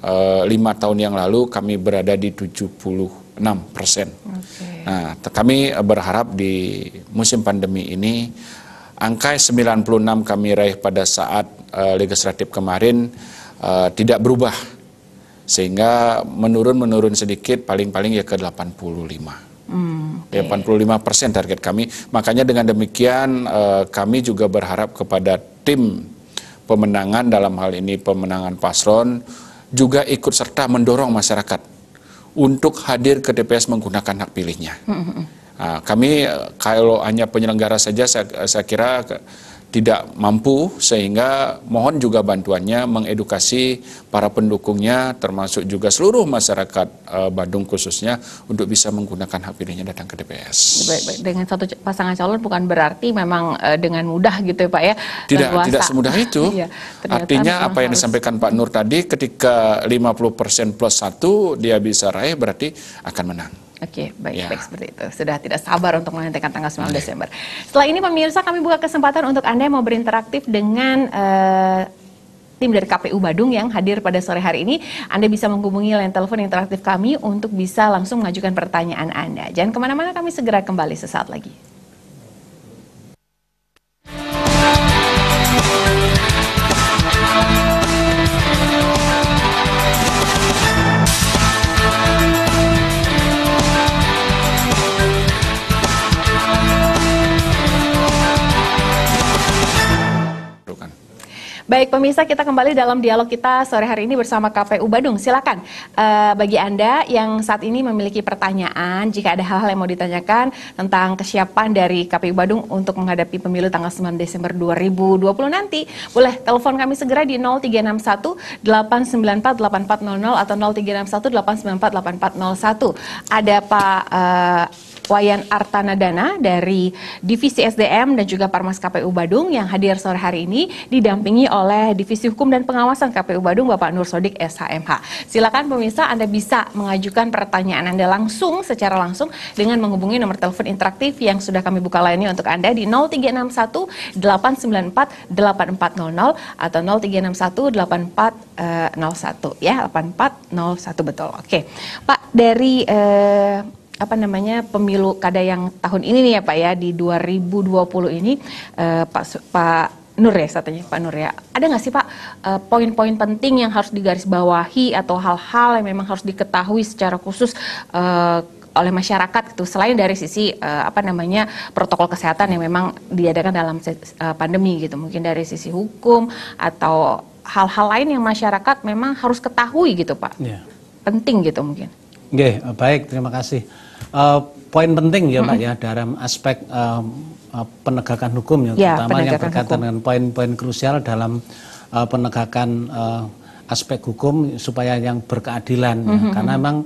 Speaker 2: eh, lima uh, tahun yang lalu kami berada di 70 6 persen. Okay. Nah, kami berharap di musim pandemi ini Angka 96 kami raih pada saat uh, legislatif kemarin uh, tidak berubah. Sehingga menurun-menurun sedikit paling-paling ya ke 85. Hmm, ya, okay. 85 persen target kami. Makanya dengan demikian eh, kami juga berharap kepada tim pemenangan dalam hal ini pemenangan paslon juga ikut serta mendorong masyarakat untuk hadir ke TPS menggunakan hak pilihnya. Hmm, hmm, hmm. Nah, kami kalau hanya penyelenggara saja saya, saya kira tidak mampu sehingga mohon juga bantuannya mengedukasi para pendukungnya termasuk juga seluruh masyarakat uh, Bandung khususnya untuk bisa menggunakan hak pilihnya datang ke DPS. Baik, baik.
Speaker 1: Dengan satu pasangan calon bukan berarti memang uh, dengan mudah gitu ya Pak ya. Tidak Luasa. tidak semudah itu. iya, Artinya
Speaker 2: apa yang disampaikan Pak Nur tadi ketika 50% plus satu dia bisa raih berarti akan menang.
Speaker 1: Oke, okay, baik, yeah. baik seperti itu. Sudah tidak sabar untuk menantikan tanggal 9 Desember. Setelah ini pemirsa kami buka kesempatan untuk Anda yang mau berinteraktif dengan uh, tim dari KPU Badung yang hadir pada sore hari ini. Anda bisa menghubungi line telepon interaktif kami untuk bisa langsung mengajukan pertanyaan Anda. Jangan kemana-mana, kami segera kembali sesaat lagi. Baik pemirsa, kita kembali dalam dialog kita sore hari ini bersama KPU Badung. Silakan uh, bagi Anda yang saat ini memiliki pertanyaan, jika ada hal-hal yang mau ditanyakan tentang kesiapan dari KPU Badung untuk menghadapi pemilu tanggal 9 Desember 2020 nanti, boleh telepon kami segera di 0361 894 8400 atau 0361 894 8401. Ada Pak uh, Wayan Artanadana dari Divisi SDM dan juga Parmas KPU Badung yang hadir sore hari ini didampingi oleh Divisi Hukum dan Pengawasan KPU Badung Bapak Nur Sodik SHMH. Silakan pemirsa Anda bisa mengajukan pertanyaan Anda langsung secara langsung dengan menghubungi nomor telepon interaktif yang sudah kami buka lainnya untuk Anda di 0361 894 8400 atau 0361 8401 eh, ya 8401 betul. Oke. Pak dari eh, apa namanya pemilu kada yang tahun ini nih ya Pak ya di 2020 ini eh, Pak Pak Nur ya satunya Pak Nur ya. Ada nggak sih Pak eh, poin-poin uh, penting yang harus digarisbawahi atau hal-hal yang memang harus diketahui secara khusus eh, oleh masyarakat itu selain dari sisi uh, apa namanya protokol kesehatan yang memang diadakan dalam uh, pandemi gitu mungkin dari sisi hukum atau hal-hal lain yang masyarakat memang harus ketahui gitu pak yeah. penting gitu mungkin
Speaker 3: Oke, okay, baik terima kasih Eh, poin penting ya -hmm. Pak ya dalam aspek uh, penegakan hukum ya, ya terutama yang berkaitan hukum. dengan poin-poin krusial dalam uh, penegakan uh, aspek hukum supaya yang berkeadilan -hmm. ya. karena memang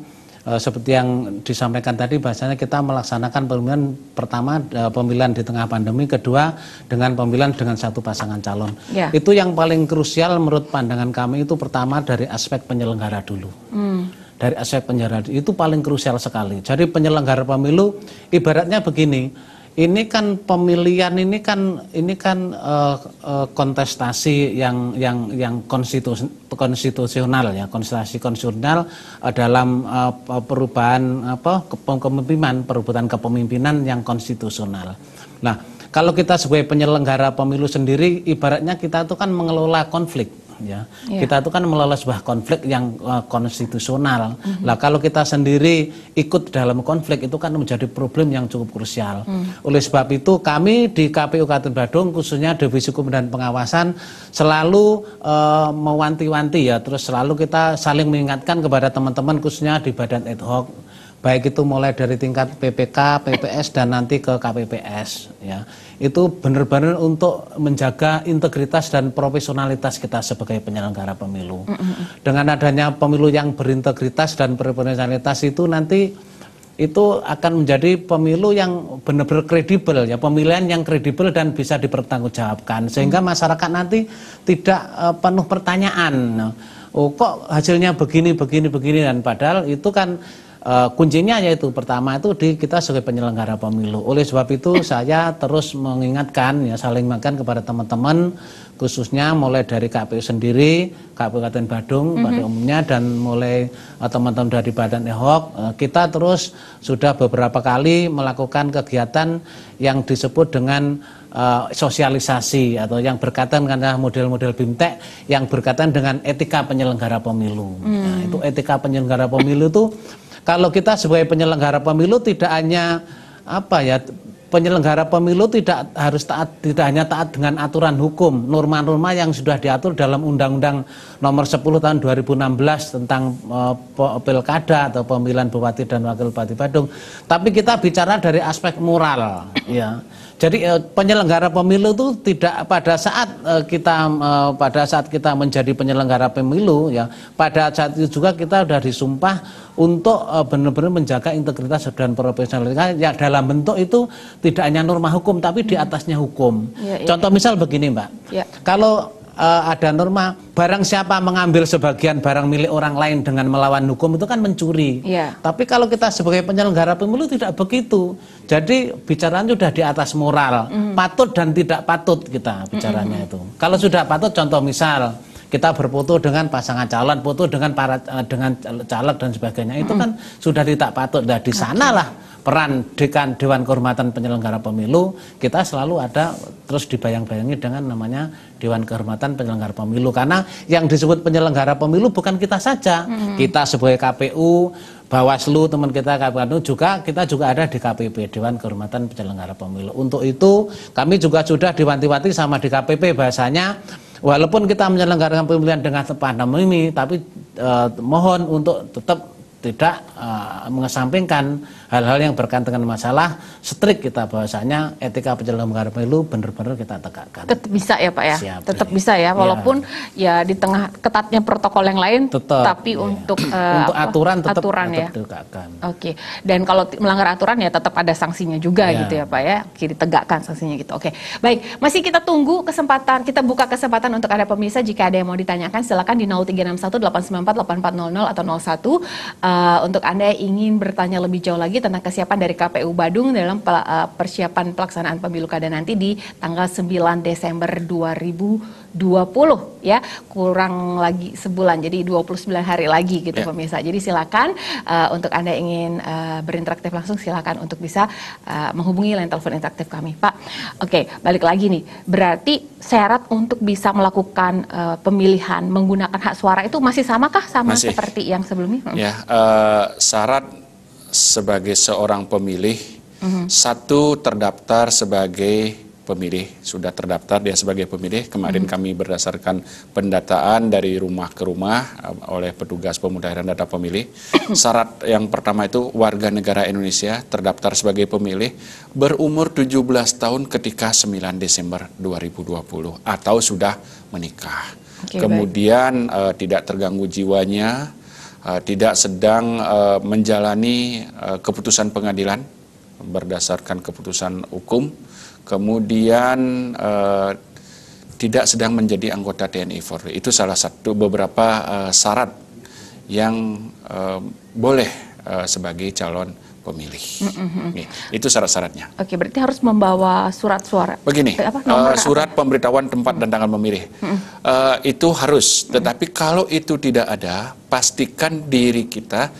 Speaker 3: uh, seperti yang disampaikan tadi bahasanya kita melaksanakan pemilihan pertama uh, pemilihan di tengah pandemi kedua dengan pemilihan dengan satu pasangan calon yeah. itu yang paling krusial menurut pandangan kami itu pertama dari aspek penyelenggara dulu mm dari aspek penjara itu paling krusial sekali. Jadi penyelenggara pemilu ibaratnya begini, ini kan pemilihan ini kan ini kan uh, uh, kontestasi yang yang yang konstitusi, konstitusional ya, konstitusi konstitusional uh, dalam uh, perubahan apa kepemimpinan, perubahan kepemimpinan yang konstitusional. Nah, kalau kita sebagai penyelenggara pemilu sendiri ibaratnya kita itu kan mengelola konflik ya. Yeah. Kita itu kan melalui sebuah konflik yang uh, konstitusional. Mm-hmm. Lah kalau kita sendiri ikut dalam konflik itu kan menjadi problem yang cukup krusial. Mm. Oleh sebab itu kami di KPU Kabupaten Badung khususnya Divisi Hukum dan Pengawasan selalu uh, mewanti-wanti ya terus selalu kita saling mengingatkan kepada teman-teman khususnya di badan ad hoc baik itu mulai dari tingkat PPK, PPS dan nanti ke KPPS ya. Itu benar-benar untuk menjaga integritas dan profesionalitas kita sebagai penyelenggara pemilu. Mm -hmm. Dengan adanya pemilu yang berintegritas dan profesionalitas itu nanti itu akan menjadi pemilu yang benar-benar kredibel ya pemilihan yang kredibel dan bisa dipertanggungjawabkan sehingga mm. masyarakat nanti tidak uh, penuh pertanyaan oh kok hasilnya begini begini begini dan padahal itu kan Uh, kuncinya yaitu pertama itu di kita sebagai penyelenggara pemilu. Oleh sebab itu saya terus mengingatkan ya saling makan kepada teman-teman khususnya mulai dari KPU sendiri, KPU Kabupaten Badung mm -hmm. pada umumnya dan mulai eh, teman-teman uh, dari Badan Ehok uh, kita terus sudah beberapa kali melakukan kegiatan yang disebut dengan uh, sosialisasi atau yang berkaitan dengan model-model bimtek yang berkaitan dengan etika penyelenggara pemilu. Hmm. Nah, itu etika penyelenggara pemilu itu kalau kita sebagai penyelenggara pemilu tidak hanya apa ya penyelenggara pemilu tidak harus taat tidak hanya taat dengan aturan hukum, norma-norma yang sudah diatur dalam Undang-Undang Nomor 10 Tahun 2016 tentang uh, pilkada atau pemilihan bupati dan wakil bupati Badung, tapi kita bicara dari aspek moral, ya. Jadi eh, penyelenggara pemilu itu tidak pada saat eh, kita eh, pada saat kita menjadi penyelenggara pemilu ya pada saat itu juga kita sudah disumpah untuk benar-benar menjaga integritas dan profesionalitas ya dalam bentuk itu tidak hanya norma hukum tapi di atasnya hukum. Ya, ya. Contoh misal begini Mbak, ya. kalau uh, ada norma barang siapa mengambil sebagian barang milik orang lain dengan melawan hukum itu kan mencuri. Ya. Tapi kalau kita sebagai penyelenggara pemilu tidak begitu. Jadi bicaranya sudah di atas moral, mm. patut dan tidak patut kita bicaranya mm -hmm. itu. Kalau sudah patut contoh misal kita berfoto dengan pasangan calon, foto dengan para eh, dengan caleg dan sebagainya itu mm. kan sudah tidak patut. Nah, di sanalah okay peran dekan Dewan Kehormatan Penyelenggara Pemilu kita selalu ada terus dibayang-bayangi dengan namanya Dewan Kehormatan Penyelenggara Pemilu karena yang disebut penyelenggara pemilu bukan kita saja hmm. kita sebagai KPU Bawaslu teman kita KPU juga kita juga ada di KPP Dewan Kehormatan Penyelenggara Pemilu. Untuk itu kami juga sudah diwanti-wanti sama di KPP bahasanya walaupun kita menyelenggarakan pemilihan dengan pandemi ini tapi eh, mohon untuk tetap tidak uh, mengesampingkan hal-hal yang berkaitan dengan masalah strik kita bahwasanya etika penyelenggara pemilu benar-benar kita tegakkan.
Speaker 1: Tetap bisa ya Pak ya. Siap, tetap ya. bisa ya iya. walaupun ya. ya di tengah ketatnya protokol yang lain tetap, tapi ya. untuk eh, untuk aturan tetap, aturan tetap ya. tegakkan. Oke. Dan kalau melanggar aturan ya tetap ada sanksinya juga ya. gitu ya Pak ya. Oke, tegakkan sanksinya gitu. Oke. Baik, masih kita tunggu kesempatan kita buka kesempatan untuk ada pemirsa jika ada yang mau ditanyakan silakan di 0361 894 8400 atau 01 uh, eh, untuk Anda yang ingin bertanya lebih jauh lagi tentang kesiapan dari KPU Badung dalam eh, persiapan pelaksanaan pemilu kada nanti di tanggal 9 Desember 2020 ya kurang lagi sebulan jadi 29 hari lagi gitu ya. pemirsa jadi silakan uh, untuk anda ingin uh, berinteraktif langsung silakan untuk bisa uh, menghubungi line telepon interaktif kami Pak oke balik lagi nih berarti syarat untuk bisa melakukan uh, pemilihan menggunakan hak suara itu masih samakah sama masih. seperti yang sebelumnya
Speaker 2: ya uh, syarat sebagai seorang pemilih, mm-hmm. satu terdaftar sebagai pemilih, sudah terdaftar dia sebagai pemilih. Kemarin mm-hmm. kami berdasarkan pendataan dari rumah ke rumah eh, oleh petugas pemutakhiran data pemilih. Mhm. Syarat yang pertama itu warga negara Indonesia terdaftar sebagai pemilih berumur 17 tahun ketika 9 Desember 2020 atau sudah menikah. Okay, Kemudian uh, tidak terganggu jiwanya Eh, tidak sedang eh, menjalani eh, keputusan pengadilan berdasarkan keputusan hukum, kemudian tidak sedang menjadi anggota TNI Polri. Itu salah satu beberapa syarat yang boleh sebagai calon pemilih. Mm -hmm. Nih, itu syarat-syaratnya.
Speaker 1: Oke, berarti harus membawa surat suara. Begini, eh, apa, uh, surat apa?
Speaker 2: pemberitahuan tempat mm -hmm. dan tanggal memilih. Mm -hmm. uh, itu harus, tetapi mm -hmm. kalau itu tidak ada, pastikan diri kita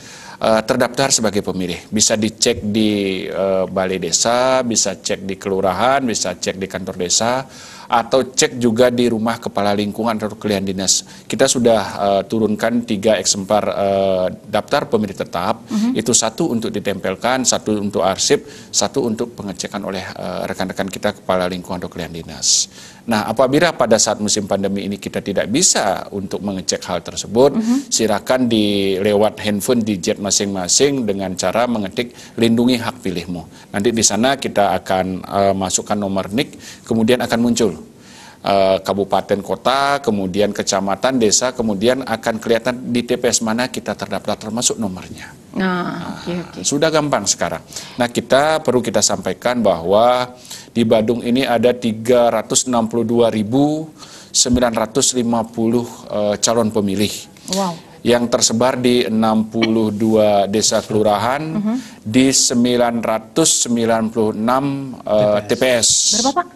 Speaker 2: eh, terdaftar sebagai pemilih. Bisa dicek di uh, balai desa, bisa cek di kelurahan, bisa cek di kantor desa atau cek juga di rumah kepala lingkungan atau klien dinas. Kita sudah uh, turunkan tiga eksemplar uh, daftar pemilih tetap. Mm -hmm. Itu satu untuk ditempelkan, satu untuk arsip, satu untuk pengecekan oleh eh, rekan-rekan uh, kita kepala lingkungan atau klien dinas. Nah, apabila pada saat musim pandemi ini kita tidak bisa untuk mengecek hal tersebut, mm -hmm. silakan di lewat handphone di jet masing-masing dengan cara mengetik lindungi hak pilihmu. Nanti di sana kita akan uh, masukkan nomor NIK, kemudian akan muncul Eh, kabupaten kota, kemudian kecamatan, desa, kemudian akan kelihatan di TPS mana kita terdaftar termasuk nomornya.
Speaker 1: Ah, nah, okay,
Speaker 2: okay. Sudah gampang sekarang. Nah, kita perlu kita sampaikan bahwa di Badung ini ada 362.950 uh, eh, calon pemilih. Wow yang tersebar di 62 desa kelurahan mm -hmm. di 996 uh, TPS. TPS. Berapa Pak?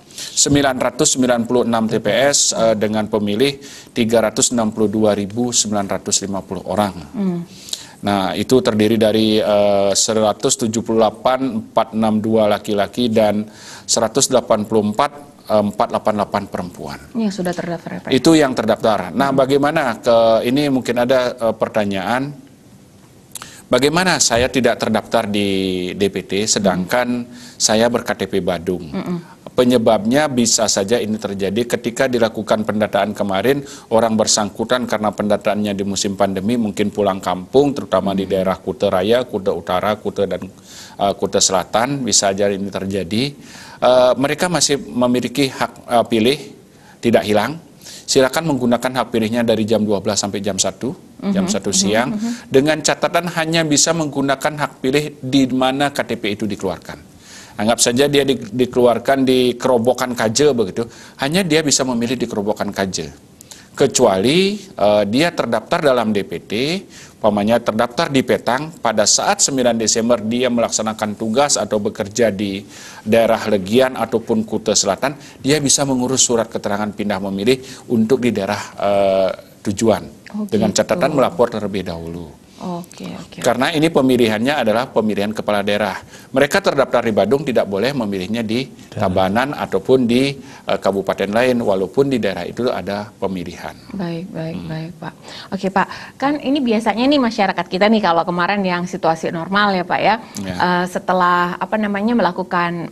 Speaker 2: 996 TPS uh, dengan pemilih 362.950 orang. Mm. Nah, itu terdiri dari eh, uh, 178.462 laki-laki dan 184 488 eh, perempuan.
Speaker 1: Yang sudah terdaftar. Ya, Pak.
Speaker 2: Itu yang terdaftar. Nah, hmm. bagaimana ke ini mungkin ada uh, pertanyaan bagaimana saya tidak terdaftar di DPT sedangkan hmm. saya berKTP Badung. Hmm. Penyebabnya bisa saja ini terjadi ketika dilakukan pendataan kemarin orang bersangkutan karena pendataannya di musim pandemi mungkin pulang kampung terutama di daerah Kuta Raya, Kuta Utara, Kuta dan uh, Kuta Selatan bisa saja ini terjadi Eh, mereka masih memiliki hak uh, pilih tidak hilang. Silakan menggunakan hak pilihnya dari jam 12 sampai jam 1, mhm, jam 1 mhm, siang mhm. dengan catatan hanya bisa menggunakan hak pilih di mana KTP itu dikeluarkan. Anggap saja dia di, dikeluarkan di kerobokan kaje begitu, hanya dia bisa memilih di kerobokan kaje kecuali uh, dia terdaftar dalam DPT, pamannya terdaftar di Petang pada saat 9 Desember dia melaksanakan tugas atau bekerja di daerah Legian ataupun Kuta Selatan, dia bisa mengurus surat keterangan pindah memilih untuk di daerah uh, tujuan oh, dengan gitu. catatan melapor terlebih dahulu.
Speaker 3: Oke, okay, okay.
Speaker 2: Karena ini pemilihannya adalah pemilihan kepala daerah. Mereka terdaftar di Badung tidak boleh memilihnya di Tabanan ataupun di uh, kabupaten lain walaupun di daerah itu ada pemilihan.
Speaker 1: Baik, baik, hmm. baik, Pak. Oke, Pak. Kan ini biasanya nih masyarakat kita nih kalau kemarin yang situasi normal ya, Pak ya. ya. Uh, setelah apa namanya melakukan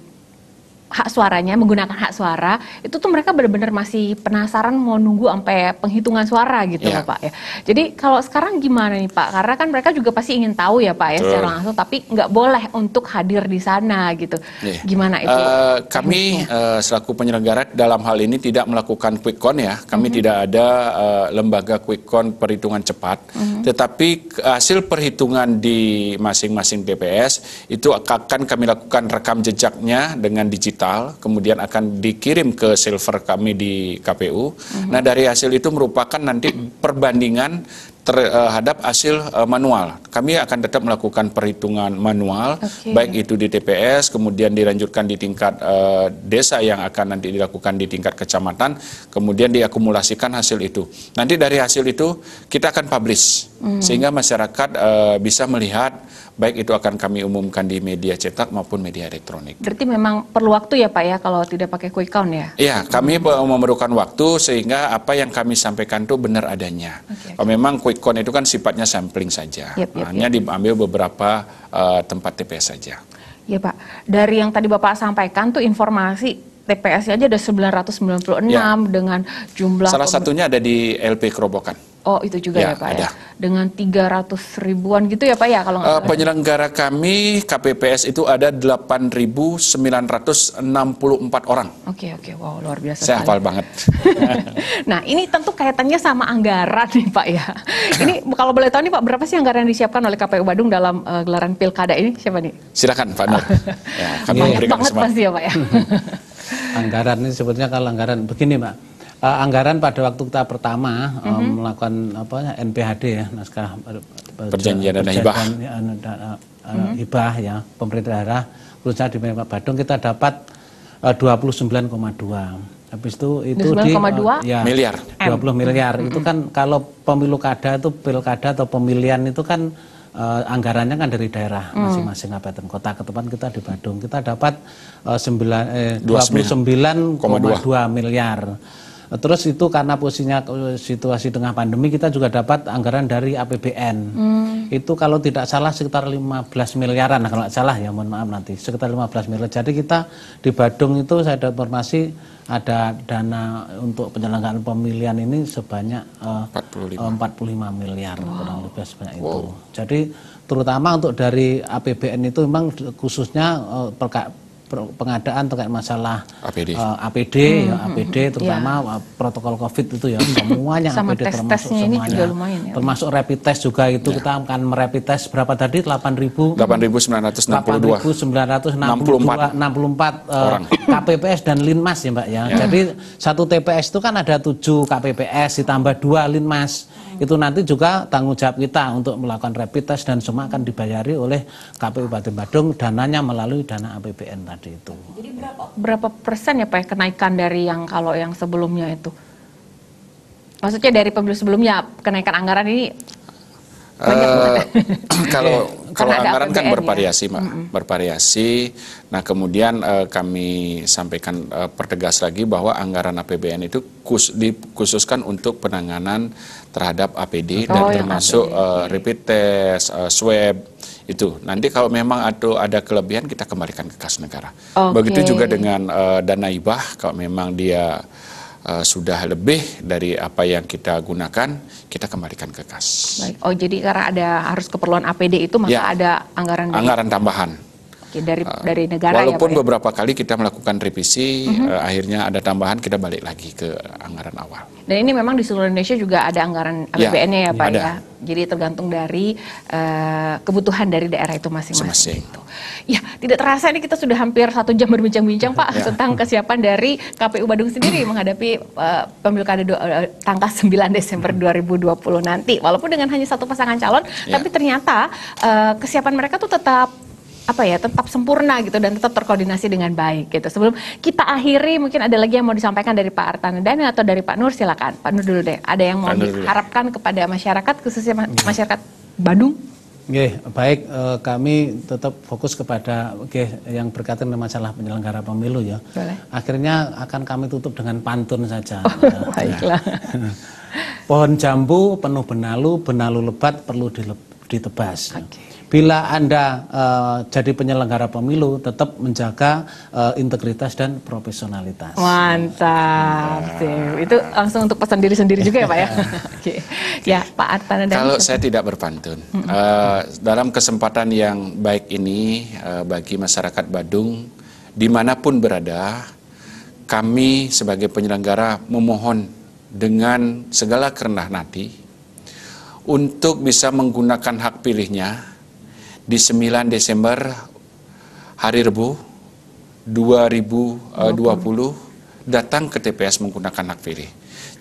Speaker 1: hak suaranya menggunakan hak suara itu tuh mereka benar-benar masih penasaran mau nunggu sampai penghitungan suara gitu yeah. pak ya jadi kalau sekarang gimana nih pak karena kan mereka juga pasti ingin tahu ya pak ya Betul. secara langsung tapi nggak boleh untuk hadir di sana gitu yeah.
Speaker 2: gimana itu uh, kami uh, selaku penyelenggara dalam hal ini tidak melakukan quick count ya kami mm -hmm. tidak ada uh, lembaga quick count perhitungan cepat mm -hmm. tetapi hasil perhitungan di masing-masing TPS itu akan kami lakukan rekam jejaknya dengan digital digital, kemudian akan dikirim ke silver kami di KPU. Uh-huh. Nah, dari hasil itu merupakan nanti perbandingan terhadap hasil eh, manual. Kami akan tetap melakukan perhitungan manual, okay. baik itu di TPS, kemudian dilanjutkan di tingkat uh, desa yang akan nanti dilakukan di tingkat kecamatan, kemudian diakumulasikan hasil itu. Nanti dari hasil itu kita akan publish, mm. sehingga masyarakat uh, bisa melihat baik itu akan kami umumkan di media cetak maupun media elektronik.
Speaker 1: Berarti memang perlu waktu ya Pak ya kalau tidak pakai quick count ya?
Speaker 2: Iya, kami hmm. memerlukan waktu sehingga apa yang kami sampaikan itu benar adanya. Okay, okay. memang quick count itu kan sifatnya sampling saja, yep, yep, hanya yep. diambil beberapa uh, tempat TPS saja.
Speaker 1: Ya Pak, dari yang tadi Bapak sampaikan tuh informasi TPS aja ada 996 ya. dengan jumlah Salah satunya
Speaker 2: ada di LP Kerobokan.
Speaker 1: Oh, itu juga ya, ya Pak ya. ada. ya. Dengan 300 ribuan gitu ya Pak ya kalau uh,
Speaker 2: penyelenggara kami KPPS itu ada 8.964 orang.
Speaker 1: Oke, okay, oke. Okay. Wow,
Speaker 2: luar biasa. Saya ya. hafal banget.
Speaker 1: nah, ini tentu kaitannya sama anggaran nih Pak ya. Ini kalau boleh tahu nih Pak, berapa sih anggaran yang disiapkan oleh KPU Badung dalam uh, gelaran Pilkada ini? Siapa nih?
Speaker 3: Silakan Pak Nur. ya, kami Banyak banget pasti ya Pak ya anggaran ini sebetulnya kalau anggaran begini Pak. Uh, eh, anggaran pada waktu kita pertama mm -hmm. melakukan apa NPHD ya, naskah eh, perjanjian dana hibah. Uh, uh, hibah ya, pemerintah daerah khususnya di Pak Badung kita dapat uh, 29,2. Habis itu itu di uh, ya, miliar. 20 miliar. Mm -hmm. Itu kan kalau pemilu kada itu pilkada atau pemilihan itu kan uh, anggarannya kan dari daerah hmm. masing-masing mm. kabupaten kota ke ketepan kita di Badung kita dapat uh, 9 eh, 29,2 eh, miliar Nah, terus itu karena posisinya eh, situasi tengah pandemi kita juga dapat anggaran dari APBN. Hmm. Itu kalau tidak salah sekitar 15 miliaran nah, kalau tidak salah ya mohon maaf nanti sekitar 15 miliar. Jadi kita di Badung itu saya ada informasi ada dana untuk penyelenggaraan pemilihan ini sebanyak uh, 45. 45 miliar wow. kurang lebih sebanyak wow. itu. Jadi terutama untuk dari APBN itu memang khususnya uh, pengadaan terkait masalah APD, uh, eh, APD hmm, ya hmm, APD hmm, terutama ya. protokol COVID itu ya semuanya Sama APD tes termasuk semuanya. juga lumayan, ya. Termasuk rapid test juga itu ya. kita akan merapid test berapa tadi 8.000
Speaker 2: 8.962
Speaker 3: 8.964 orang KPPS dan Linmas ya Mbak ya. ya. Jadi satu TPS itu kan ada 7 KPPS ditambah dua Linmas itu nanti juga tanggung jawab kita untuk melakukan rapid test dan semua akan dibayari oleh KPU Kabupaten Badung dananya melalui dana APBN tadi itu.
Speaker 1: Jadi berapa, berapa persen ya Pak ya, kenaikan dari yang kalau yang sebelumnya itu? Maksudnya dari pemilu sebelumnya kenaikan anggaran ini
Speaker 2: uh, Kalau kalau anggaran APBN kan ya. bervariasi, ya? Mbak. Mm-hmm. Bervariasi. Nah, kemudian eh, kami sampaikan eh, pertegas lagi bahwa anggaran APBN itu khus- dikhususkan untuk penanganan terhadap APD oh, dan iya, termasuk APD. Eh, rapid test, swab itu. Nanti kalau memang atau ada kelebihan kita kembalikan ke kas negara. Okay. Begitu juga dengan dana hibah kalau memang dia uh, sudah lebih dari apa yang kita gunakan, kita kembalikan ke kas. Baik.
Speaker 1: Oh, jadi karena ada harus keperluan APD itu maka ya. ada anggaran anggaran tambahan dari ah, dari negara ya, walaupun ya,
Speaker 2: beberapa ya? kali kita melakukan revisi mm -hmm. uh, akhirnya ada tambahan kita balik lagi ke anggaran awal
Speaker 1: dan ini memang di seluruh Indonesia juga ada anggaran APBN-nya ya, ya Pak ada. ya jadi tergantung dari uh, kebutuhan dari daerah itu masing-masing gitu. ya tidak terasa ini kita sudah hampir satu jam berbincang-bincang Pak ya. tentang kesiapan dari KPU Badung sendiri menghadapi uh, eh, pemilkada uh, tanggal 9 Desember 2020 mhm. nanti walaupun dengan hanya satu pasangan calon ya. tapi ternyata uh, kesiapan mereka tuh tetap apa ya tetap sempurna gitu dan tetap terkoordinasi dengan baik gitu. Sebelum kita akhiri mungkin ada lagi yang mau disampaikan dari Pak Artan Daniel atau dari Pak Nur silakan. Pak Nur dulu deh. Ada yang mau diharapkan kepada masyarakat khususnya iya. masyarakat Badung.
Speaker 3: Oke, baik eh, kami tetap fokus kepada okay, yang berkaitan dengan masalah penyelenggara pemilu ya. Boleh. Akhirnya akan kami tutup dengan pantun saja. Oh, ya. baiklah. Pohon jambu penuh benalu, benalu lebat perlu ditebas. Okay bila Anda uh, jadi penyelenggara pemilu tetap menjaga uh, integritas dan profesionalitas.
Speaker 1: Mantap. Ya. Itu langsung untuk pesan diri sendiri juga ya, Pak ya. okay. Ya, Pak Artan dan Kalau
Speaker 2: saya tidak berpantun. Mm -hmm. uh, dalam kesempatan yang baik ini uh, bagi masyarakat Badung dimanapun berada, kami sebagai penyelenggara memohon dengan segala kerendahan hati untuk bisa menggunakan hak pilihnya di 9 Desember hari Rebu 2020 eh, datang ke TPS menggunakan hak pilih.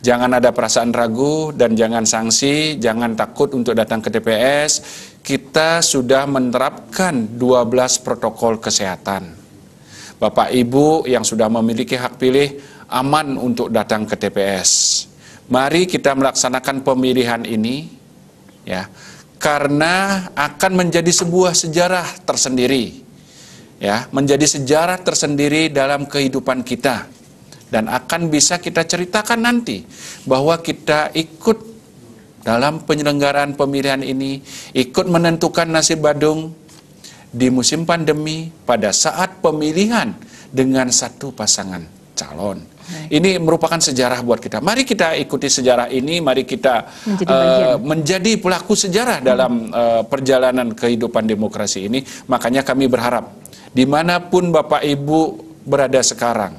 Speaker 2: Jangan ada perasaan ragu dan jangan sanksi, jangan takut untuk datang ke TPS. Kita sudah menerapkan 12 protokol kesehatan. Bapak Ibu yang sudah memiliki hak pilih aman untuk datang ke TPS. Mari kita melaksanakan pemilihan ini ya karena akan menjadi sebuah sejarah tersendiri. Ya, menjadi sejarah tersendiri dalam kehidupan kita dan akan bisa kita ceritakan nanti bahwa kita ikut dalam penyelenggaraan pemilihan ini ikut menentukan nasib Badung di musim pandemi pada saat pemilihan dengan satu pasangan calon. Ini merupakan sejarah buat kita. Mari kita ikuti sejarah ini, mari kita menjadi, uh, menjadi pelaku sejarah hmm. dalam uh, eh, perjalanan kehidupan demokrasi ini. Makanya kami berharap dimanapun Bapak Ibu berada sekarang,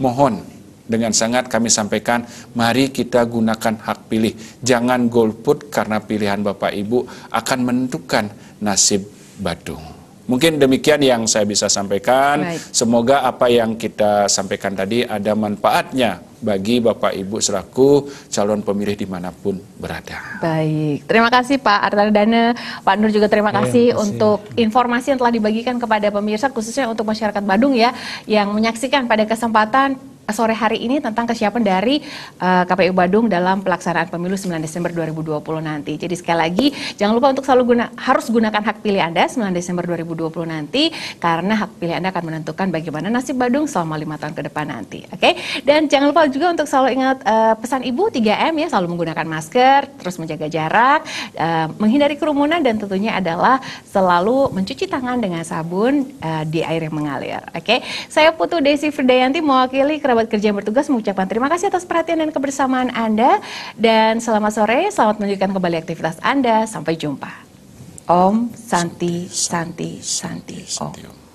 Speaker 2: mohon dengan sangat kami sampaikan, mari kita gunakan hak pilih. Jangan golput karena pilihan Bapak Ibu akan menentukan nasib Badung. Mungkin demikian yang saya bisa sampaikan. Baik. Semoga apa yang kita sampaikan tadi ada manfaatnya bagi Bapak Ibu selaku calon pemilih dimanapun berada. Baik,
Speaker 1: terima kasih Pak Artardana, Pak Nur juga terima ya, kasih, kasih untuk informasi yang telah dibagikan kepada pemirsa khususnya untuk masyarakat Badung ya yang menyaksikan pada kesempatan sore hari ini tentang kesiapan dari uh, KPU Badung dalam pelaksanaan pemilu 9 Desember 2020 nanti. Jadi sekali lagi jangan lupa untuk selalu guna harus gunakan hak pilih Anda 9 Desember 2020 nanti karena hak pilih Anda akan menentukan bagaimana nasib Badung selama lima tahun ke depan nanti. Oke. Okay? Dan jangan lupa juga untuk selalu ingat uh, pesan Ibu 3M ya selalu menggunakan masker, terus menjaga jarak, uh, menghindari kerumunan dan tentunya adalah selalu mencuci tangan dengan sabun uh, di air yang mengalir. Oke. Okay? Saya Putu Desi Fridayanti mewakili kerabat sahabat kerja yang bertugas mengucapkan terima kasih atas perhatian dan kebersamaan Anda. Dan selamat sore, selamat melanjutkan kembali aktivitas Anda. Sampai jumpa. Om Santi Santi Santi, Santi Om.